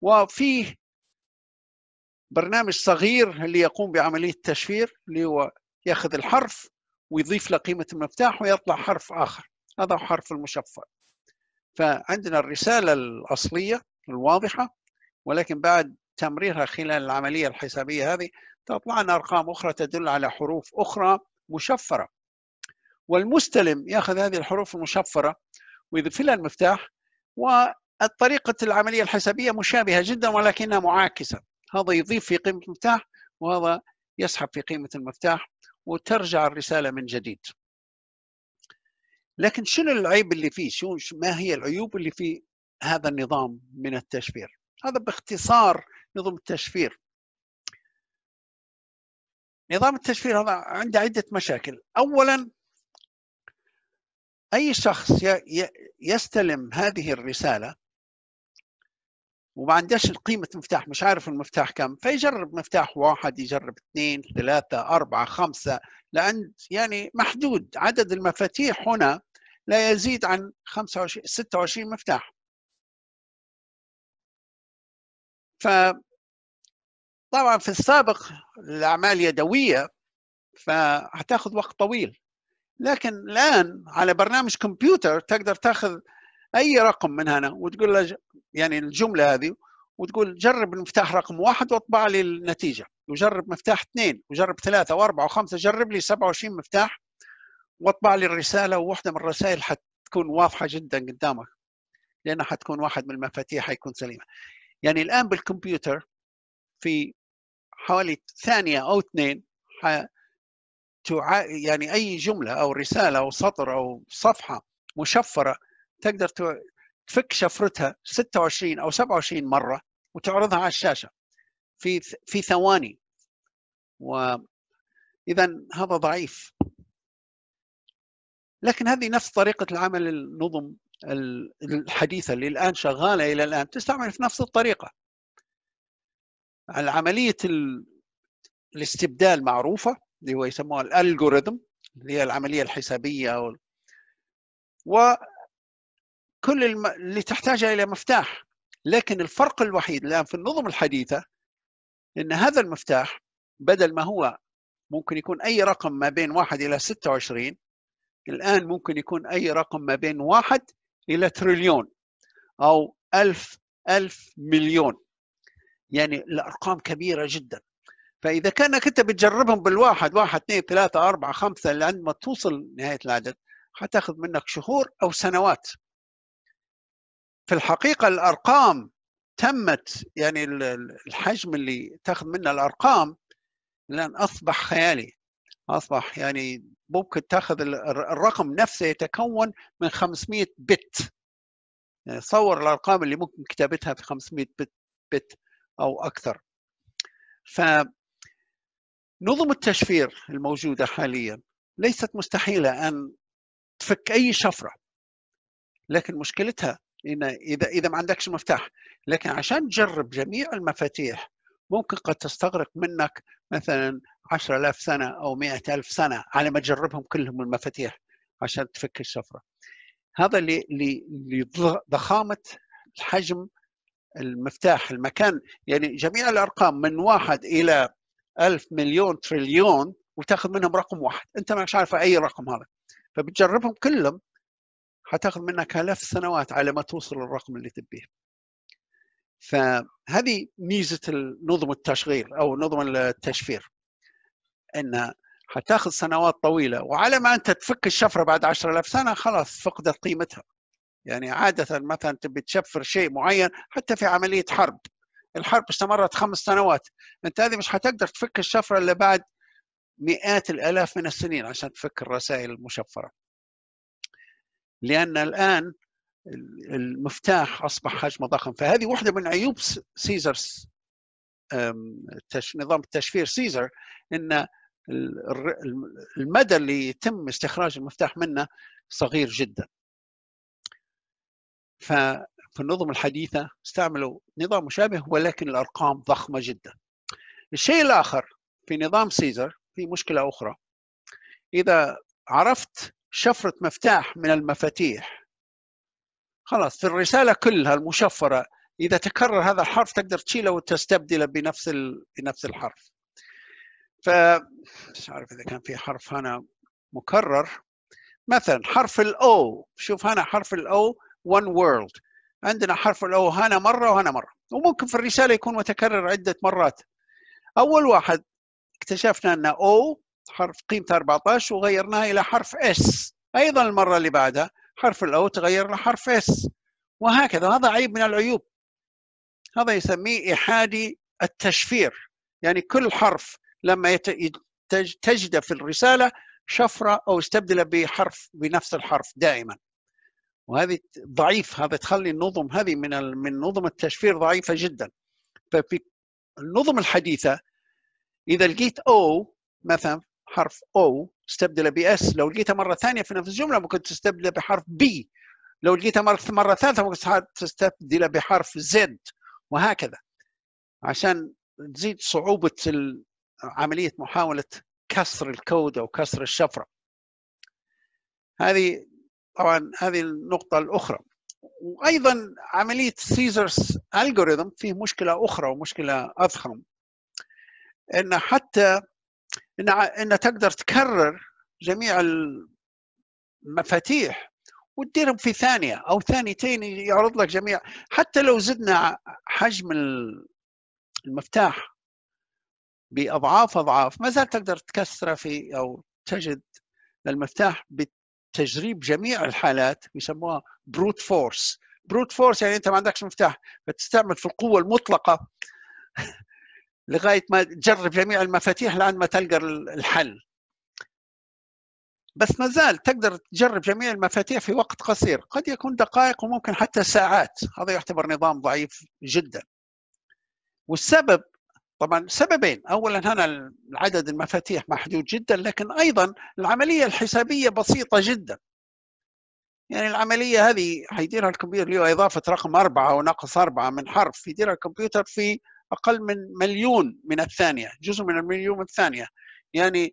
وفيه برنامج صغير اللي يقوم بعملية التشفير اللي هو يأخذ الحرف ويضيف له قيمة المفتاح ويطلع حرف آخر هذا هو حرف المشفر فعندنا الرسالة الأصلية الواضحة ولكن بعد تمريرها خلال العملية الحسابية هذه تطلع لنا أرقام أخرى تدل على حروف أخرى مشفرة والمستلم يأخذ هذه الحروف المشفرة ويضيف لها المفتاح وطريقة العملية الحسابية مشابهة جدا ولكنها معاكسة هذا يضيف في قيمه المفتاح وهذا يسحب في قيمه المفتاح وترجع الرساله من جديد لكن شنو العيب اللي فيه شو ما هي العيوب اللي في هذا النظام من التشفير هذا باختصار نظام التشفير نظام التشفير هذا عنده عدة مشاكل أولا أي شخص يستلم هذه الرسالة وما عندهاش قيمة مفتاح مش عارف المفتاح كم فيجرب مفتاح واحد يجرب اثنين ثلاثة أربعة خمسة لأن يعني محدود عدد المفاتيح هنا لا يزيد عن 25 26 مفتاح ف طبعا في السابق الأعمال يدوية فهتاخذ وقت طويل لكن الآن على برنامج كمبيوتر تقدر تاخذ اي رقم من هنا وتقول له يعني الجمله هذه وتقول جرب المفتاح رقم واحد واطبع لي النتيجه وجرب مفتاح اثنين وجرب ثلاثه واربعه وخمسه جرب لي 27 مفتاح واطبع لي الرساله وواحده من الرسائل حتكون واضحه جدا قدامك لانها حتكون واحد من المفاتيح حيكون سليمه يعني الان بالكمبيوتر في حوالي ثانيه او اثنين يعني اي جمله او رساله او سطر او صفحه مشفره تقدر تفك شفرتها 26 او 27 مره وتعرضها على الشاشه في في ثواني و اذا هذا ضعيف لكن هذه نفس طريقه العمل النظم الحديثه اللي الان شغاله الى الان تستعمل في نفس الطريقه عمليه الاستبدال معروفه اللي هو يسموها الالجوريثم اللي هي العمليه الحسابيه و كل الم... اللي تحتاجها الى مفتاح لكن الفرق الوحيد الان في النظم الحديثه ان هذا المفتاح بدل ما هو ممكن يكون اي رقم ما بين واحد الى 26 الان ممكن يكون اي رقم ما بين واحد الى تريليون او ألف ألف مليون يعني الأرقام كبيرة جدا فإذا كانك أنت بتجربهم بالواحد واحد اثنين ثلاثة أربعة خمسة لعندما توصل نهاية العدد حتاخذ منك شهور أو سنوات في الحقيقه الارقام تمت يعني الحجم اللي تاخذ منه الارقام لأن اصبح خيالي اصبح يعني ممكن تاخذ الرقم نفسه يتكون من 500 بت يعني صور الارقام اللي ممكن كتابتها في 500 بت, بت او اكثر ف نظم التشفير الموجوده حاليا ليست مستحيله ان تفك اي شفره لكن مشكلتها اذا اذا ما عندكش مفتاح لكن عشان تجرب جميع المفاتيح ممكن قد تستغرق منك مثلا 10000 سنه او 100000 سنه على ما تجربهم كلهم المفاتيح عشان تفك الشفره هذا لضخامه حجم المفتاح المكان يعني جميع الارقام من واحد الى ألف مليون تريليون وتاخذ منهم رقم واحد انت مش عارف اي رقم هذا فبتجربهم كلهم حتاخذ منك آلاف السنوات على ما توصل للرقم اللي تبيه فهذه ميزة نظم التشغيل أو نظم التشفير أن حتاخذ سنوات طويلة وعلى ما أنت تفك الشفرة بعد 10000 سنة خلاص فقدت قيمتها يعني عادة مثلا تبي تشفر شيء معين حتى في عملية حرب الحرب استمرت خمس سنوات أنت هذه مش حتقدر تفك الشفرة إلا بعد مئات الآلاف من السنين عشان تفك الرسائل المشفرة لان الان المفتاح اصبح حجمه ضخم فهذه واحده من عيوب سيزر نظام التشفير سيزر ان المدى اللي يتم استخراج المفتاح منه صغير جدا ففي النظم الحديثة استعملوا نظام مشابه ولكن الأرقام ضخمة جدا الشيء الآخر في نظام سيزر في مشكلة أخرى إذا عرفت شفرة مفتاح من المفاتيح خلاص في الرسالة كلها المشفرة إذا تكرر هذا الحرف تقدر تشيله وتستبدله بنفس بنفس الحرف ف مش عارف إذا كان في حرف هنا مكرر مثلا حرف الأو شوف هنا حرف الأو one world عندنا حرف الأو هنا مرة وهنا مرة وممكن في الرسالة يكون متكرر عدة مرات أول واحد اكتشفنا أن أو حرف قيمته 14 وغيرناها إلى حرف S أيضا المرة اللي بعدها حرف الأو تغير لحرف S وهكذا هذا عيب من العيوب هذا يسميه إحادي التشفير يعني كل حرف لما تجد في الرسالة شفرة أو استبدله بحرف بنفس الحرف دائما وهذه ضعيف هذا تخلي النظم هذه من من نظم التشفير ضعيفة جدا ففي النظم الحديثة إذا لقيت أو مثلا حرف او استبدله باس لو لقيتها مره ثانيه في نفس الجمله ممكن تستبدله بحرف بي لو لقيتها مره مره ثالثه ممكن تستبدله بحرف زد وهكذا عشان تزيد صعوبه عمليه محاوله كسر الكود او كسر الشفره هذه طبعا هذه النقطه الاخرى وايضا عمليه سيزرز الجوريثم فيه مشكله اخرى ومشكله اضخم ان حتى إن, إن تقدر تكرر جميع المفاتيح وتديرهم في ثانية أو ثانيتين يعرض لك جميع حتى لو زدنا حجم المفتاح بأضعاف أضعاف ما زال تقدر تكسره في أو تجد المفتاح بتجريب جميع الحالات يسموها بروت فورس بروت فورس يعني أنت ما عندكش مفتاح فتستعمل في القوة المطلقة لغايه ما تجرب جميع المفاتيح لان ما تلقى الحل بس ما زال تقدر تجرب جميع المفاتيح في وقت قصير قد يكون دقائق وممكن حتى ساعات هذا يعتبر نظام ضعيف جدا والسبب طبعا سببين اولا هنا عدد المفاتيح محدود جدا لكن ايضا العمليه الحسابيه بسيطه جدا يعني العمليه هذه حيديرها الكمبيوتر اللي هو اضافه رقم اربعه وناقص اربعه من حرف يديرها الكمبيوتر في اقل من مليون من الثانيه جزء من المليون من الثانيه يعني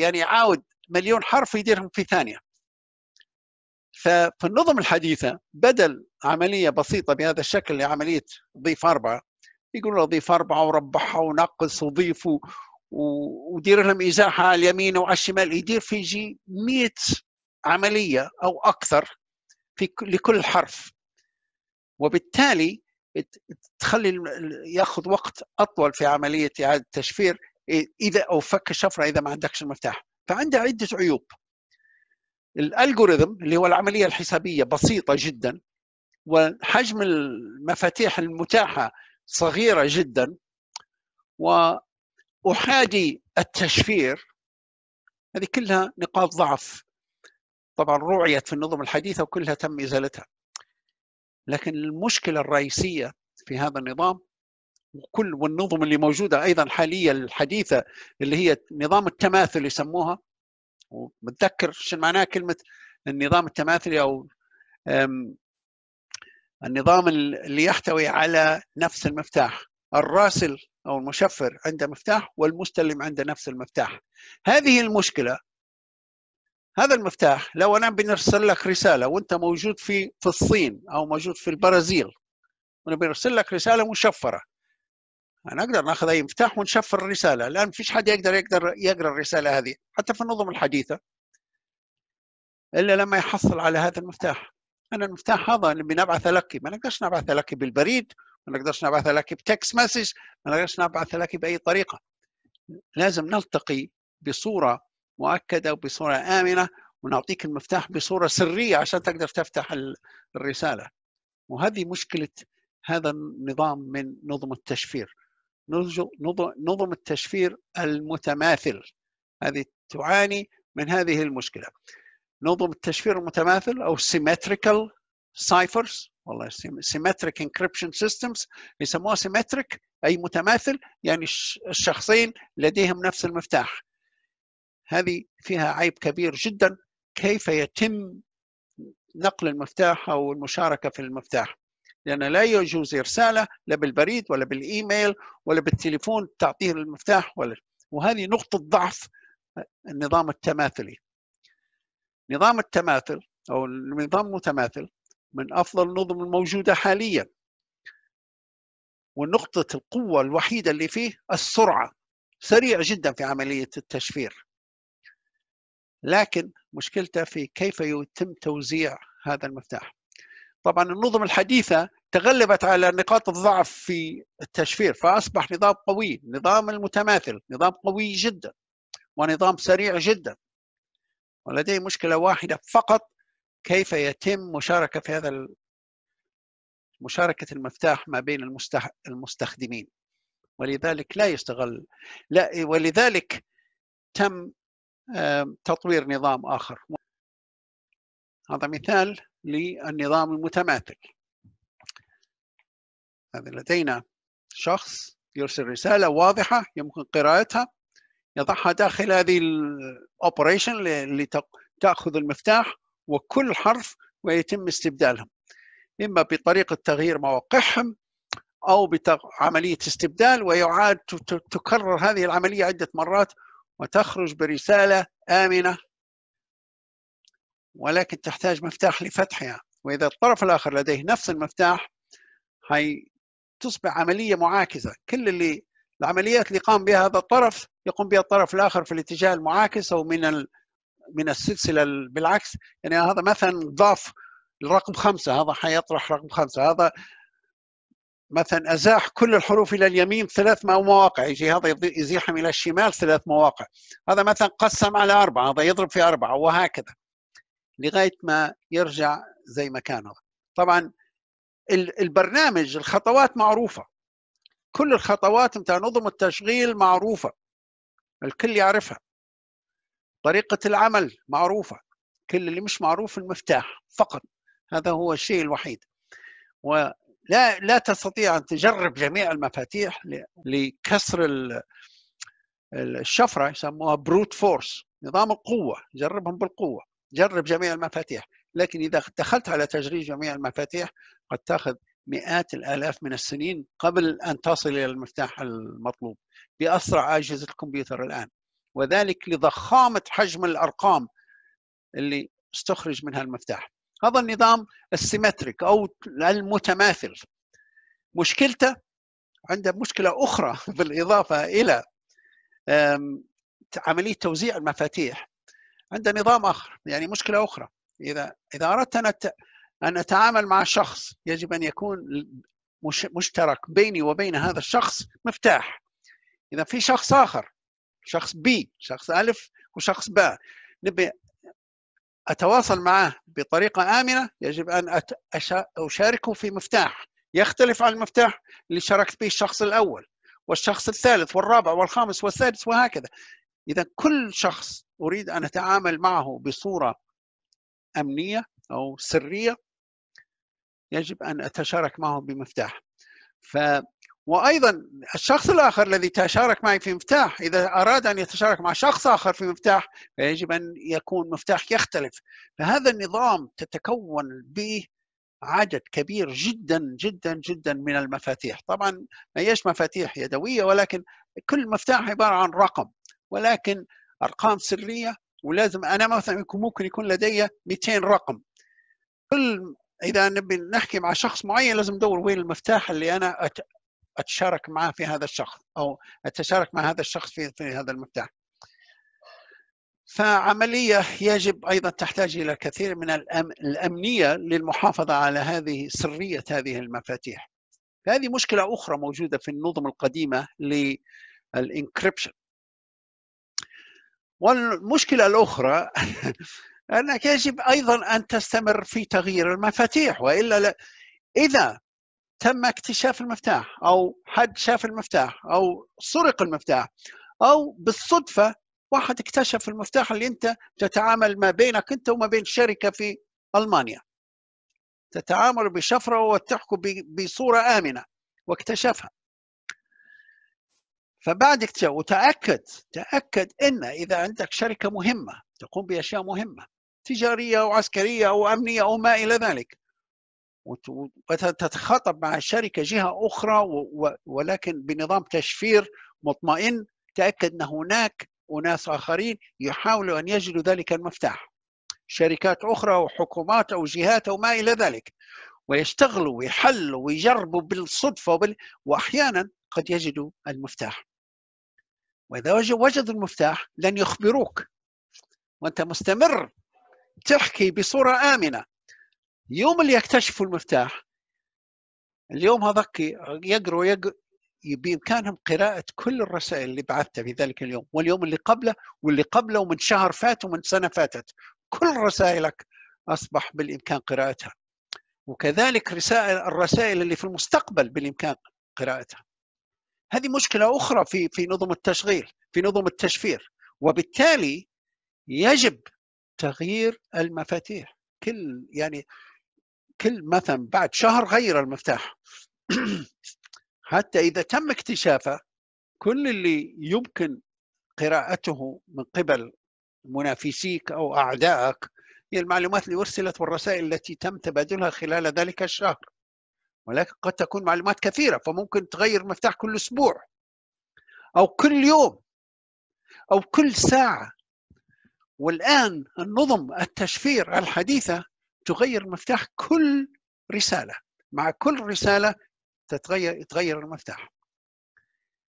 يعني عاود مليون حرف يديرهم في ثانيه ففي النظم الحديثه بدل عمليه بسيطه بهذا الشكل لعمليه ضيف اربعه يقولوا ضيف اربعه وربحها ونقص وضيف ودير لهم ازاحه على اليمين وعلى الشمال يدير في جي 100 عمليه او اكثر في لكل حرف وبالتالي تخلي ياخذ وقت اطول في عمليه اعاده التشفير اذا او فك الشفره اذا ما عندكش المفتاح فعندها عده عيوب الالجوريثم اللي هو العمليه الحسابيه بسيطه جدا وحجم المفاتيح المتاحه صغيره جدا واحادي التشفير هذه كلها نقاط ضعف طبعا رعيت في النظم الحديثه وكلها تم ازالتها لكن المشكله الرئيسيه في هذا النظام وكل والنظم اللي موجوده ايضا حاليا الحديثه اللي هي نظام التماثل يسموها ومتذكر شو معناه كلمه النظام التماثلي او النظام اللي يحتوي على نفس المفتاح الراسل او المشفر عنده مفتاح والمستلم عنده نفس المفتاح هذه المشكله هذا المفتاح لو انا بنرسل لك رساله وانت موجود في في الصين او موجود في البرازيل نرسل لك رساله مشفره انا اقدر ناخذ اي مفتاح ونشفر الرساله الان فيش حد يقدر يقدر يقرا الرساله هذه حتى في النظم الحديثه الا لما يحصل على هذا المفتاح انا المفتاح هذا اللي بنبعثه لك ما نقدرش نبعثه لك بالبريد ما نقدرش نبعثه لك بتكست مسج ما نقدرش نبعثه لك باي طريقه لازم نلتقي بصوره مؤكده وبصوره امنه ونعطيك المفتاح بصوره سريه عشان تقدر تفتح الرساله وهذه مشكله هذا النظام من نظم التشفير نظم التشفير المتماثل هذه تعاني من هذه المشكله نظم التشفير المتماثل او symmetrical ciphers والله symmetric encryption systems يسموها symmetric اي متماثل يعني الشخصين لديهم نفس المفتاح هذه فيها عيب كبير جدا كيف يتم نقل المفتاح أو المشاركة في المفتاح لأن لا يجوز إرساله لا بالبريد ولا بالإيميل ولا بالتليفون تعطيه المفتاح ولا وهذه نقطة ضعف النظام التماثلي نظام التماثل أو النظام المتماثل من أفضل النظم الموجودة حاليا ونقطة القوة الوحيدة اللي فيه السرعة سريع جدا في عملية التشفير لكن مشكلته في كيف يتم توزيع هذا المفتاح طبعا النظم الحديثة تغلبت على نقاط الضعف في التشفير فأصبح نظام قوي نظام المتماثل نظام قوي جدا ونظام سريع جدا ولديه مشكلة واحدة فقط كيف يتم مشاركة في هذا مشاركة المفتاح ما بين المستح... المستخدمين ولذلك لا يستغل لا ولذلك تم تطوير نظام آخر هذا مثال للنظام المتماثل هذا لدينا شخص يرسل رسالة واضحة يمكن قراءتها يضعها داخل هذه الاوبريشن لتأخذ المفتاح وكل حرف ويتم استبدالهم إما بطريقة تغيير مواقعهم أو بعملية استبدال ويعاد تكرر هذه العملية عدة مرات وتخرج برسالة آمنة ولكن تحتاج مفتاح لفتحها وإذا الطرف الآخر لديه نفس المفتاح هي تصبح عملية معاكسة كل اللي العمليات اللي قام بها هذا الطرف يقوم بها الطرف الآخر في الاتجاه المعاكس أو من من السلسلة بالعكس يعني هذا مثلا ضاف الرقم خمسة هذا حيطرح رقم خمسة هذا مثلا ازاح كل الحروف الى اليمين ثلاث مواقع يجي هذا يزيحهم الى الشمال ثلاث مواقع هذا مثلا قسم على اربعه هذا يضرب في اربعه وهكذا لغايه ما يرجع زي ما كان طبعا البرنامج الخطوات معروفه كل الخطوات بتاع نظم التشغيل معروفه الكل يعرفها طريقه العمل معروفه كل اللي مش معروف المفتاح فقط هذا هو الشيء الوحيد و لا لا تستطيع ان تجرب جميع المفاتيح لكسر الشفره يسموها بروت فورس نظام القوه جربهم بالقوه جرب جميع المفاتيح لكن اذا دخلت على تجريب جميع المفاتيح قد تاخذ مئات الالاف من السنين قبل ان تصل الى المفتاح المطلوب باسرع اجهزه الكمبيوتر الان وذلك لضخامه حجم الارقام اللي استخرج منها المفتاح هذا النظام السيمتريك او المتماثل مشكلته عنده مشكله اخرى بالاضافه الى عمليه توزيع المفاتيح عنده نظام اخر يعني مشكله اخرى اذا اذا اردت ان ان اتعامل مع شخص يجب ان يكون مشترك بيني وبين هذا الشخص مفتاح اذا في شخص اخر شخص بي شخص الف وشخص باء نبي اتواصل معه بطريقه امنه يجب ان اشاركه في مفتاح يختلف عن المفتاح اللي شاركت به الشخص الاول والشخص الثالث والرابع والخامس والسادس وهكذا اذا كل شخص اريد ان اتعامل معه بصوره امنيه او سريه يجب ان اتشارك معه بمفتاح ف وايضا الشخص الاخر الذي تشارك معي في مفتاح اذا اراد ان يتشارك مع شخص اخر في مفتاح فيجب ان يكون مفتاح يختلف فهذا النظام تتكون به عدد كبير جدا جدا جدا من المفاتيح طبعا ما هيش مفاتيح يدويه ولكن كل مفتاح عباره عن رقم ولكن ارقام سريه ولازم انا مثلا ممكن يكون لدي 200 رقم كل اذا نبي نحكي مع شخص معين لازم ندور وين المفتاح اللي انا اتشارك معه في هذا الشخص او اتشارك مع هذا الشخص في في هذا المفتاح فعملية يجب أيضا تحتاج إلى الكثير من الأم... الأمنية للمحافظة على هذه سرية هذه المفاتيح هذه مشكلة أخرى موجودة في النظم القديمة للإنكريبشن والمشكلة الأخرى أنك يجب أيضا أن تستمر في تغيير المفاتيح وإلا لا إذا تم اكتشاف المفتاح او حد شاف المفتاح او سرق المفتاح او بالصدفه واحد اكتشف المفتاح اللي انت تتعامل ما بينك انت وما بين شركه في المانيا تتعامل بشفره وتحكم بصوره امنه واكتشفها فبعد اكتشاف وتاكد تاكد ان اذا عندك شركه مهمه تقوم باشياء مهمه تجاريه او عسكريه او امنيه او ما الى ذلك وتتخاطب مع شركه جهه اخرى ولكن بنظام تشفير مطمئن تاكد ان هناك اناس اخرين يحاولوا ان يجدوا ذلك المفتاح شركات اخرى وحكومات او جهات او ما الى ذلك ويشتغلوا ويحلوا ويجربوا بالصدفه وبال... واحيانا قد يجدوا المفتاح واذا وجدوا المفتاح لن يخبروك وانت مستمر تحكي بصوره امنه يوم اللي يكتشفوا المفتاح اليوم هذاك يقروا بامكانهم قراءه كل الرسائل اللي بعثتها في ذلك اليوم واليوم اللي قبله واللي قبله ومن شهر فات ومن سنه فاتت كل رسائلك اصبح بالامكان قراءتها وكذلك رسائل الرسائل اللي في المستقبل بالامكان قراءتها هذه مشكله اخرى في في نظم التشغيل في نظم التشفير وبالتالي يجب تغيير المفاتيح كل يعني كل مثلا بعد شهر غير المفتاح حتى إذا تم اكتشافه كل اللي يمكن قراءته من قبل منافسيك أو أعدائك هي المعلومات اللي أرسلت والرسائل التي تم تبادلها خلال ذلك الشهر ولكن قد تكون معلومات كثيرة فممكن تغير مفتاح كل أسبوع أو كل يوم أو كل ساعة والآن النظم التشفير الحديثة تغير المفتاح كل رسالة مع كل رسالة تتغير يتغير المفتاح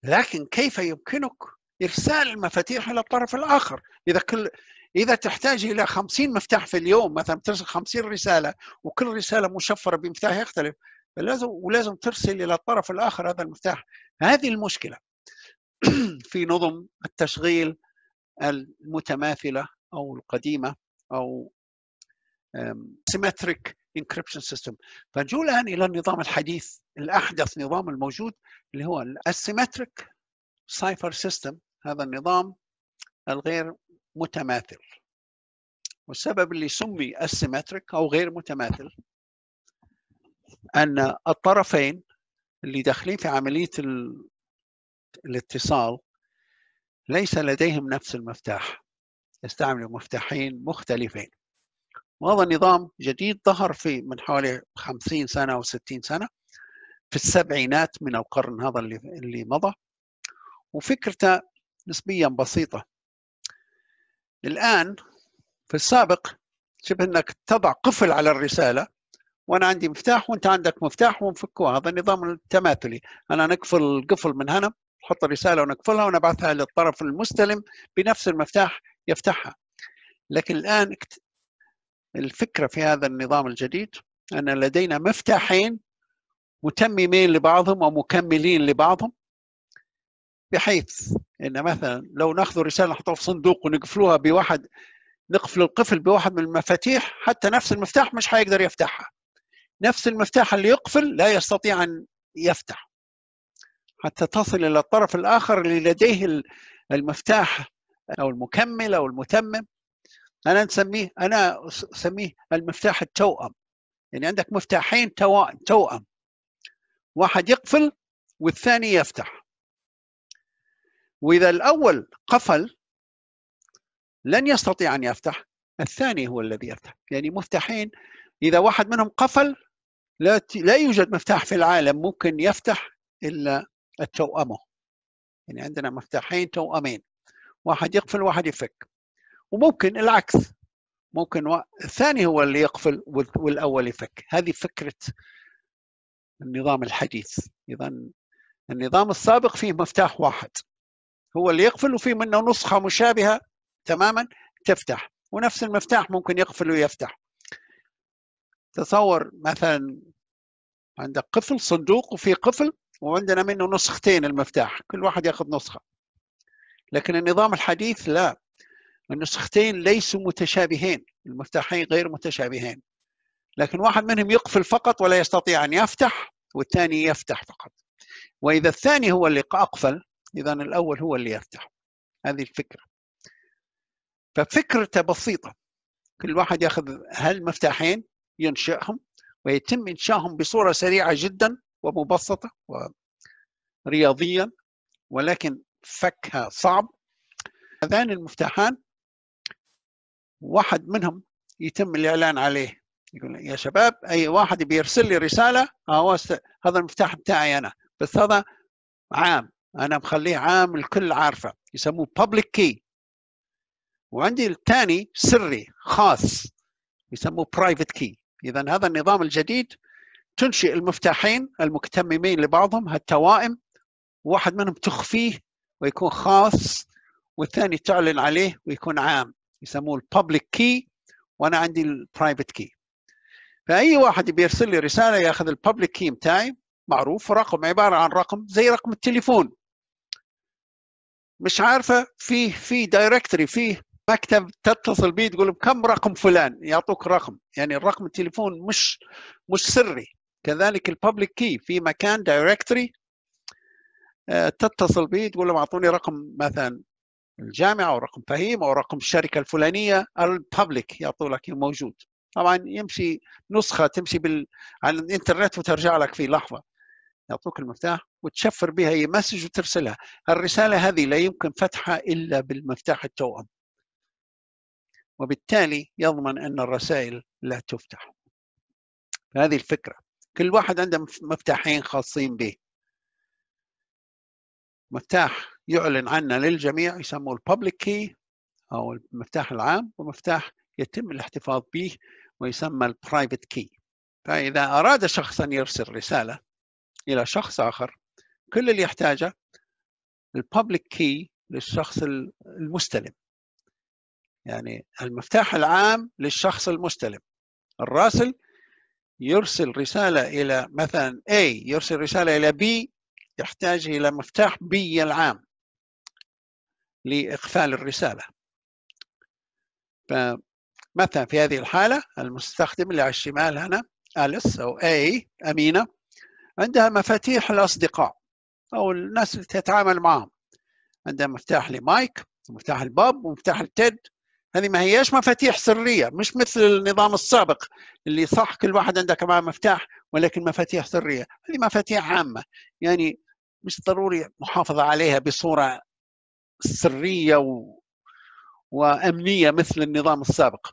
لكن كيف يمكنك إرسال المفاتيح إلى الطرف الآخر إذا كل إذا تحتاج إلى خمسين مفتاح في اليوم مثلا ترسل خمسين رسالة وكل رسالة مشفرة بمفتاح يختلف لازم ولازم ترسل إلى الطرف الآخر هذا المفتاح هذه المشكلة في نظم التشغيل المتماثلة أو القديمة أو سيمتريك انكربشن سيستم فنجول الان الى النظام الحديث الاحدث نظام الموجود اللي هو السيمتريك سايفر سيستم هذا النظام الغير متماثل والسبب اللي سمي السيمتريك او غير متماثل ان الطرفين اللي داخلين في عمليه الاتصال ليس لديهم نفس المفتاح يستعملوا مفتاحين مختلفين وهذا نظام جديد ظهر في من حوالي 50 سنه او 60 سنه في السبعينات من القرن هذا اللي اللي مضى وفكرته نسبيا بسيطه الان في السابق شبه انك تضع قفل على الرساله وانا عندي مفتاح وانت عندك مفتاح ونفكه هذا النظام التماثلي انا نقفل القفل من هنا نحط الرساله ونقفلها ونبعثها للطرف المستلم بنفس المفتاح يفتحها لكن الان الفكرة في هذا النظام الجديد أن لدينا مفتاحين متممين لبعضهم ومكملين لبعضهم بحيث أن مثلا لو ناخذ رسالة نحطها في صندوق ونقفلوها بواحد نقفل القفل بواحد من المفاتيح حتى نفس المفتاح مش حيقدر يفتحها نفس المفتاح اللي يقفل لا يستطيع أن يفتح حتى تصل إلى الطرف الآخر اللي لديه المفتاح أو المكمل أو المتمم انا نسميه انا اسميه المفتاح التوأم يعني عندك مفتاحين توأم واحد يقفل والثاني يفتح واذا الاول قفل لن يستطيع ان يفتح الثاني هو الذي يفتح يعني مفتاحين اذا واحد منهم قفل لا لا يوجد مفتاح في العالم ممكن يفتح الا التوأمه يعني عندنا مفتاحين توأمين واحد يقفل واحد يفك وممكن العكس ممكن الثاني هو اللي يقفل والاول يفك هذه فكره النظام الحديث اذا النظام السابق فيه مفتاح واحد هو اللي يقفل وفيه منه نسخه مشابهه تماما تفتح ونفس المفتاح ممكن يقفل ويفتح تصور مثلا عندك قفل صندوق وفي قفل وعندنا منه نسختين المفتاح كل واحد ياخذ نسخه لكن النظام الحديث لا النسختين ليسوا متشابهين المفتاحين غير متشابهين لكن واحد منهم يقفل فقط ولا يستطيع أن يفتح والثاني يفتح فقط وإذا الثاني هو اللي أقفل إذا الأول هو اللي يفتح هذه الفكرة ففكرته بسيطة كل واحد ياخذ هالمفتاحين ينشئهم ويتم إنشائهم بصورة سريعة جدا ومبسطة ورياضيا ولكن فكها صعب هذان المفتاحان واحد منهم يتم الاعلان عليه يقول يا شباب اي واحد بيرسل لي رساله آه، هذا المفتاح بتاعي انا بس هذا عام انا مخليه عام الكل عارفه يسموه بابليك كي وعندي الثاني سري خاص يسموه برايفت كي اذا هذا النظام الجديد تنشئ المفتاحين المكتممين لبعضهم التوائم واحد منهم تخفيه ويكون خاص والثاني تعلن عليه ويكون عام يسموه الببليك كي وانا عندي البرايفت كي فاي واحد بيرسل لي رساله ياخذ الببليك كي بتاعي معروف رقم عباره عن رقم زي رقم التليفون مش عارفه فيه في دايركتري فيه مكتب تتصل بيه تقول كم رقم فلان يعطوك رقم يعني الرقم التليفون مش مش سري كذلك الببليك كي في مكان دايركتري آه، تتصل بيه تقول لهم اعطوني رقم مثلا الجامعه ورقم فهيم او رقم الشركه الفلانيه الببليك يعطوا لك موجود طبعا يمشي نسخه تمشي بال على الانترنت وترجع لك في لحظه يعطوك المفتاح وتشفر بها اي مسج وترسلها الرساله هذه لا يمكن فتحها الا بالمفتاح التوأم وبالتالي يضمن ان الرسائل لا تفتح هذه الفكره كل واحد عنده مفتاحين خاصين به مفتاح يعلن عنه للجميع يسموه الببليك كي أو المفتاح العام ومفتاح يتم الاحتفاظ به ويسمى البرايفت كي فإذا أراد شخص أن يرسل رسالة إلى شخص آخر كل اللي يحتاجه الببليك كي للشخص المستلم يعني المفتاح العام للشخص المستلم الراسل يرسل رسالة إلى مثلا A يرسل رسالة إلى B يحتاج إلى مفتاح B العام لإقفال الرسالة فمثلا في هذه الحالة المستخدم اللي على الشمال هنا أليس أو أي أمينة عندها مفاتيح الأصدقاء أو الناس اللي تتعامل معهم عندها مفتاح لمايك ومفتاح الباب ومفتاح التيد هذه ما هياش مفاتيح سريه مش مثل النظام السابق اللي صح كل واحد عنده كمان مفتاح ولكن مفاتيح سريه هذه مفاتيح عامه يعني مش ضروري محافظه عليها بصوره سريه و... وامنيه مثل النظام السابق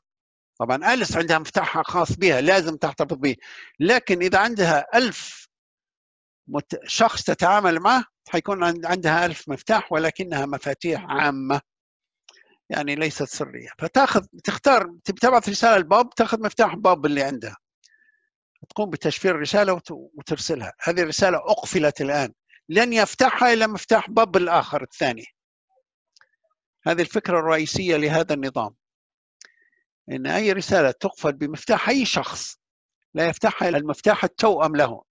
طبعا اليس عندها مفتاحها خاص بها لازم تحتفظ به لكن إذا عندها ألف مت... شخص تتعامل معه حيكون عندها ألف مفتاح ولكنها مفاتيح عامة يعني ليست سرية فتاخذ تختار تبعث رسالة لبوب تاخذ مفتاح بوب اللي عندها تقوم بتشفير الرسالة وت... وترسلها هذه الرسالة أقفلت الآن لن يفتحها إلا مفتاح بوب الآخر الثاني هذه الفكرة الرئيسية لهذا النظام إن أي رسالة تقفل بمفتاح أي شخص لا يفتحها إلا المفتاح التوأم له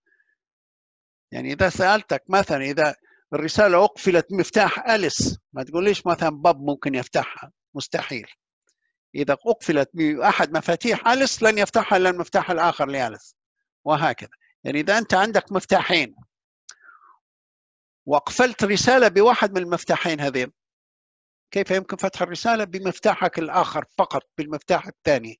يعني إذا سألتك مثلا إذا الرسالة أقفلت بمفتاح أليس ما تقوليش مثلا باب ممكن يفتحها مستحيل إذا أقفلت بأحد مفاتيح أليس لن يفتحها إلا المفتاح الآخر لأليس وهكذا يعني إذا أنت عندك مفتاحين وأقفلت رسالة بواحد من المفتاحين هذين كيف يمكن فتح الرسالة بمفتاحك الآخر فقط بالمفتاح الثاني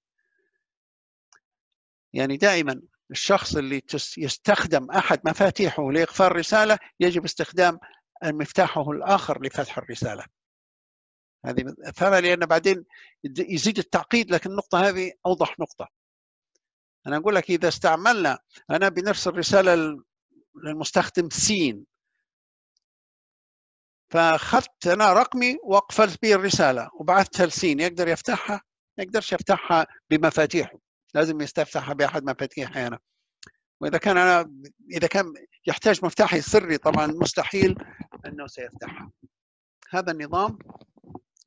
يعني دائما الشخص اللي يستخدم أحد مفاتيحه لإقفال الرسالة يجب استخدام مفتاحه الآخر لفتح الرسالة هذه فهمها لأن بعدين يزيد التعقيد لكن النقطة هذه أوضح نقطة أنا أقول لك إذا استعملنا أنا بنفس الرسالة للمستخدم سين فاخذت انا رقمي وقفلت به الرساله وبعثتها لسين يقدر يفتحها ما يقدرش يفتحها بمفاتيحه لازم يستفتحها باحد مفاتيحه انا واذا كان انا اذا كان يحتاج مفتاحي سري طبعا مستحيل انه سيفتحها هذا النظام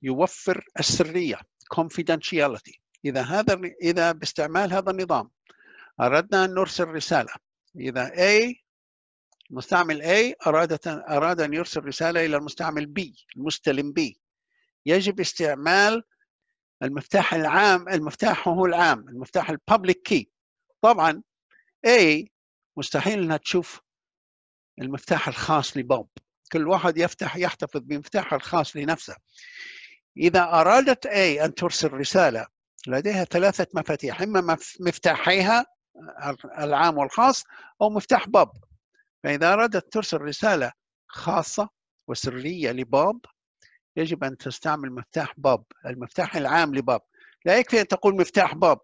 يوفر السريه confidentiality اذا هذا اذا باستعمال هذا النظام اردنا ان نرسل رساله اذا A المستعمل A أراد أراد أن يرسل رسالة إلى المستعمل B المستلم B يجب استعمال المفتاح العام المفتاح هو العام المفتاح الببليك كي طبعا A مستحيل انها تشوف المفتاح الخاص لبوب كل واحد يفتح يحتفظ بمفتاحه الخاص لنفسه إذا أرادت A أن ترسل رسالة لديها ثلاثة مفاتيح إما مفتاحيها العام والخاص أو مفتاح بوب فإذا أردت ترسل رسالة خاصة وسرية لبوب يجب أن تستعمل مفتاح بوب المفتاح العام لبوب لا يكفي أن تقول مفتاح بوب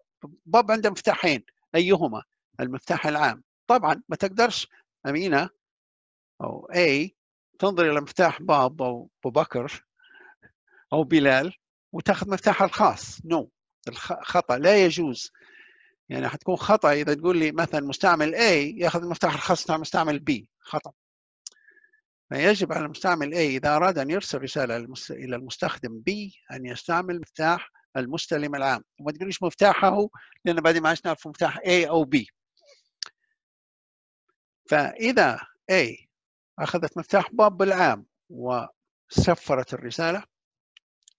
بوب عنده مفتاحين أيهما المفتاح العام طبعا ما تقدرش أمينة أو أي تنظر إلى مفتاح بوب أو أبو بكر أو بلال وتاخذ مفتاحها الخاص نو no. الخطأ لا يجوز يعني حتكون خطا اذا تقول لي مثلا مستعمل A ياخذ المفتاح الخاص بتاع مستعمل B خطا فيجب على المستعمل A إذا أراد أن يرسل رسالة إلى المستخدم B أن يستعمل مفتاح المستلم العام وما تقوليش مفتاحه لأن بعدين ما عادش نعرف مفتاح A أو B فإذا A أخذت مفتاح باب العام وسفرت الرسالة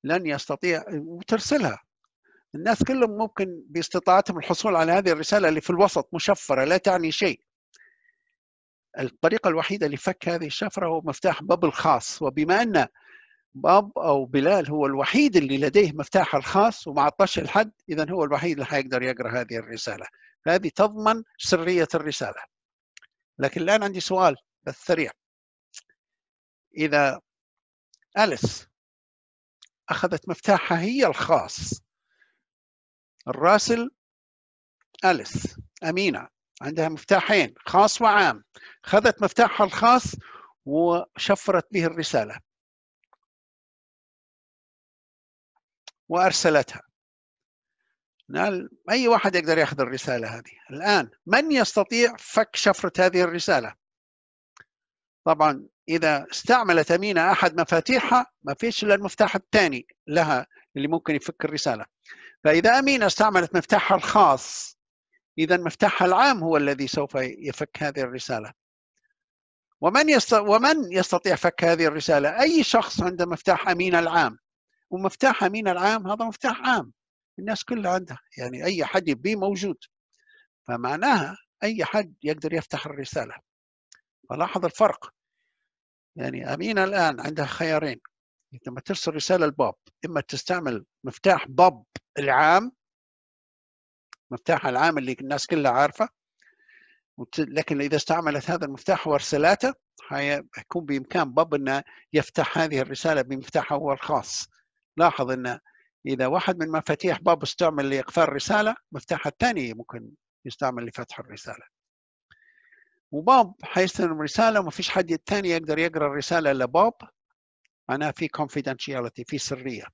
لن يستطيع وترسلها الناس كلهم ممكن باستطاعتهم الحصول على هذه الرسالة اللي في الوسط مشفرة لا تعني شيء الطريقة الوحيدة لفك هذه الشفرة هو مفتاح باب الخاص وبما أن باب أو بلال هو الوحيد اللي لديه مفتاح الخاص وما عطاش الحد إذا هو الوحيد اللي حيقدر يقرأ هذه الرسالة هذه تضمن سرية الرسالة لكن الآن عندي سؤال بس سريع إذا أليس أخذت مفتاحها هي الخاص الراسل أليس أمينة عندها مفتاحين خاص وعام خذت مفتاحها الخاص وشفرت به الرسالة وأرسلتها أي واحد يقدر يأخذ الرسالة هذه الآن من يستطيع فك شفرة هذه الرسالة طبعا إذا استعملت أمينة أحد مفاتيحها ما فيش إلا المفتاح الثاني لها اللي ممكن يفك الرسالة فإذا أمينة استعملت مفتاحها الخاص إذا مفتاحها العام هو الذي سوف يفك هذه الرسالة ومن ومن يستطيع فك هذه الرسالة؟ أي شخص عنده مفتاح أمينة العام ومفتاح أمينة العام هذا مفتاح عام الناس كلها عندها يعني أي حد يبيه موجود فمعناها أي حد يقدر يفتح الرسالة فلاحظ الفرق يعني أمينة الآن عندها خيارين لما ترسل رساله لباب اما تستعمل مفتاح باب العام مفتاح العام اللي الناس كلها عارفه لكن اذا استعملت هذا المفتاح وارسلته هيكون بامكان باب انه يفتح هذه الرساله بمفتاحه هو الخاص لاحظ ان اذا واحد من مفاتيح باب استعمل لاقفال الرساله مفتاح الثاني ممكن يستعمل لفتح الرساله وباب حيستلم رساله وما فيش حد ثاني يقدر يقرا الرساله الا باب معناها في كونفيدنشياليتي في سريه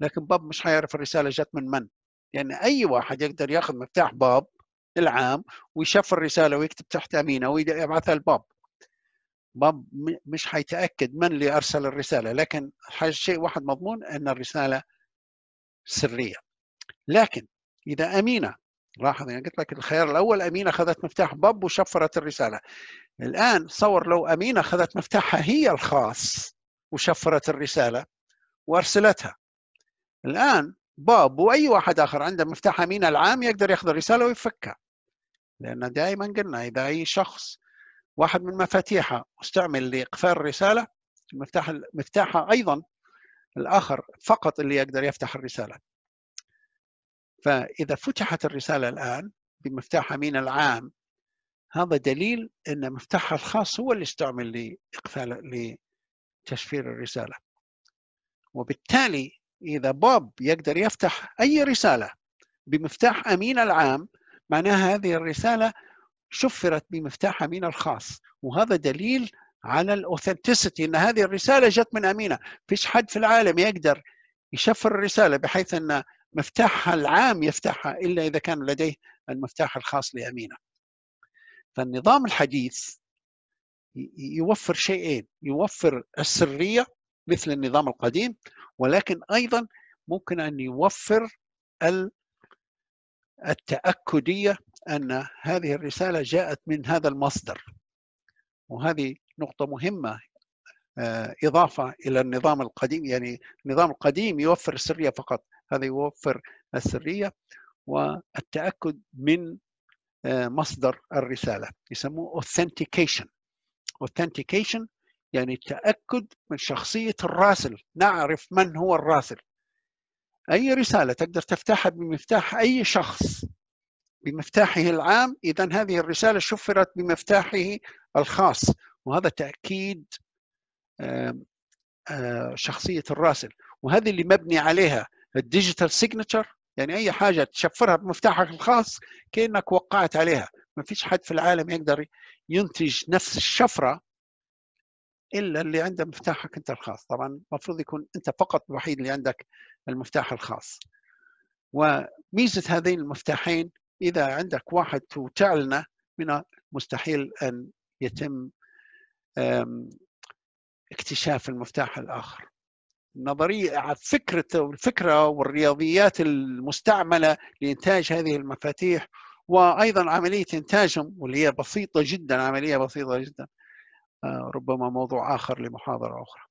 لكن باب مش حيعرف الرساله جت من من لان يعني اي واحد يقدر ياخذ مفتاح باب العام ويشف الرساله ويكتب تحت امينه ويبعثها لباب باب مش حيتاكد من اللي ارسل الرساله لكن شيء واحد مضمون ان الرساله سريه لكن اذا امينه لاحظ يعني قلت لك الخيار الاول امينه اخذت مفتاح باب وشفرت الرساله الان تصور لو امينه اخذت مفتاحها هي الخاص وشفرت الرسالة وأرسلتها الآن باب وأي واحد آخر عنده مفتاح أمين العام يقدر يأخذ الرسالة ويفكها لأن دائما قلنا إذا أي شخص واحد من مفاتيحه استعمل لإقفال الرسالة المفتاح مفتاحها أيضا الآخر فقط اللي يقدر يفتح الرسالة فإذا فتحت الرسالة الآن بمفتاح أمين العام هذا دليل أن مفتاحها الخاص هو اللي استعمل لإقفال تشفير الرسالة وبالتالي إذا بوب يقدر يفتح أي رسالة بمفتاح أمين العام معناها هذه الرسالة شفرت بمفتاح أمين الخاص وهذا دليل على الاوثنتسيتي ان هذه الرساله جت من امينه فيش حد في العالم يقدر يشفر الرساله بحيث ان مفتاحها العام يفتحها الا اذا كان لديه المفتاح الخاص لامينه فالنظام الحديث يوفر شيئين يوفر السرية مثل النظام القديم ولكن أيضا ممكن أن يوفر التأكدية أن هذه الرسالة جاءت من هذا المصدر وهذه نقطة مهمة آه، إضافة إلى النظام القديم يعني النظام القديم يوفر السرية فقط هذا يوفر السرية والتأكد من آه، مصدر الرسالة يسموه authentication authentication يعني التأكد من شخصية الراسل نعرف من هو الراسل أي رسالة تقدر تفتحها بمفتاح أي شخص بمفتاحه العام إذا هذه الرسالة شفرت بمفتاحه الخاص وهذا تأكيد شخصية الراسل وهذه اللي مبني عليها الديجيتال سيجنتشر يعني أي حاجة تشفرها بمفتاحك الخاص كأنك وقعت عليها ما فيش حد في العالم يقدر ينتج نفس الشفره الا اللي عنده مفتاحك انت الخاص طبعا المفروض يكون انت فقط الوحيد اللي عندك المفتاح الخاص وميزه هذين المفتاحين اذا عندك واحد وتعلنه من مستحيل ان يتم اكتشاف المفتاح الاخر نظرية فكرة الفكرة والرياضيات المستعملة لإنتاج هذه المفاتيح وايضا عمليه انتاجهم واللي هي بسيطه جدا عمليه بسيطه جدا آه، ربما موضوع اخر لمحاضره اخرى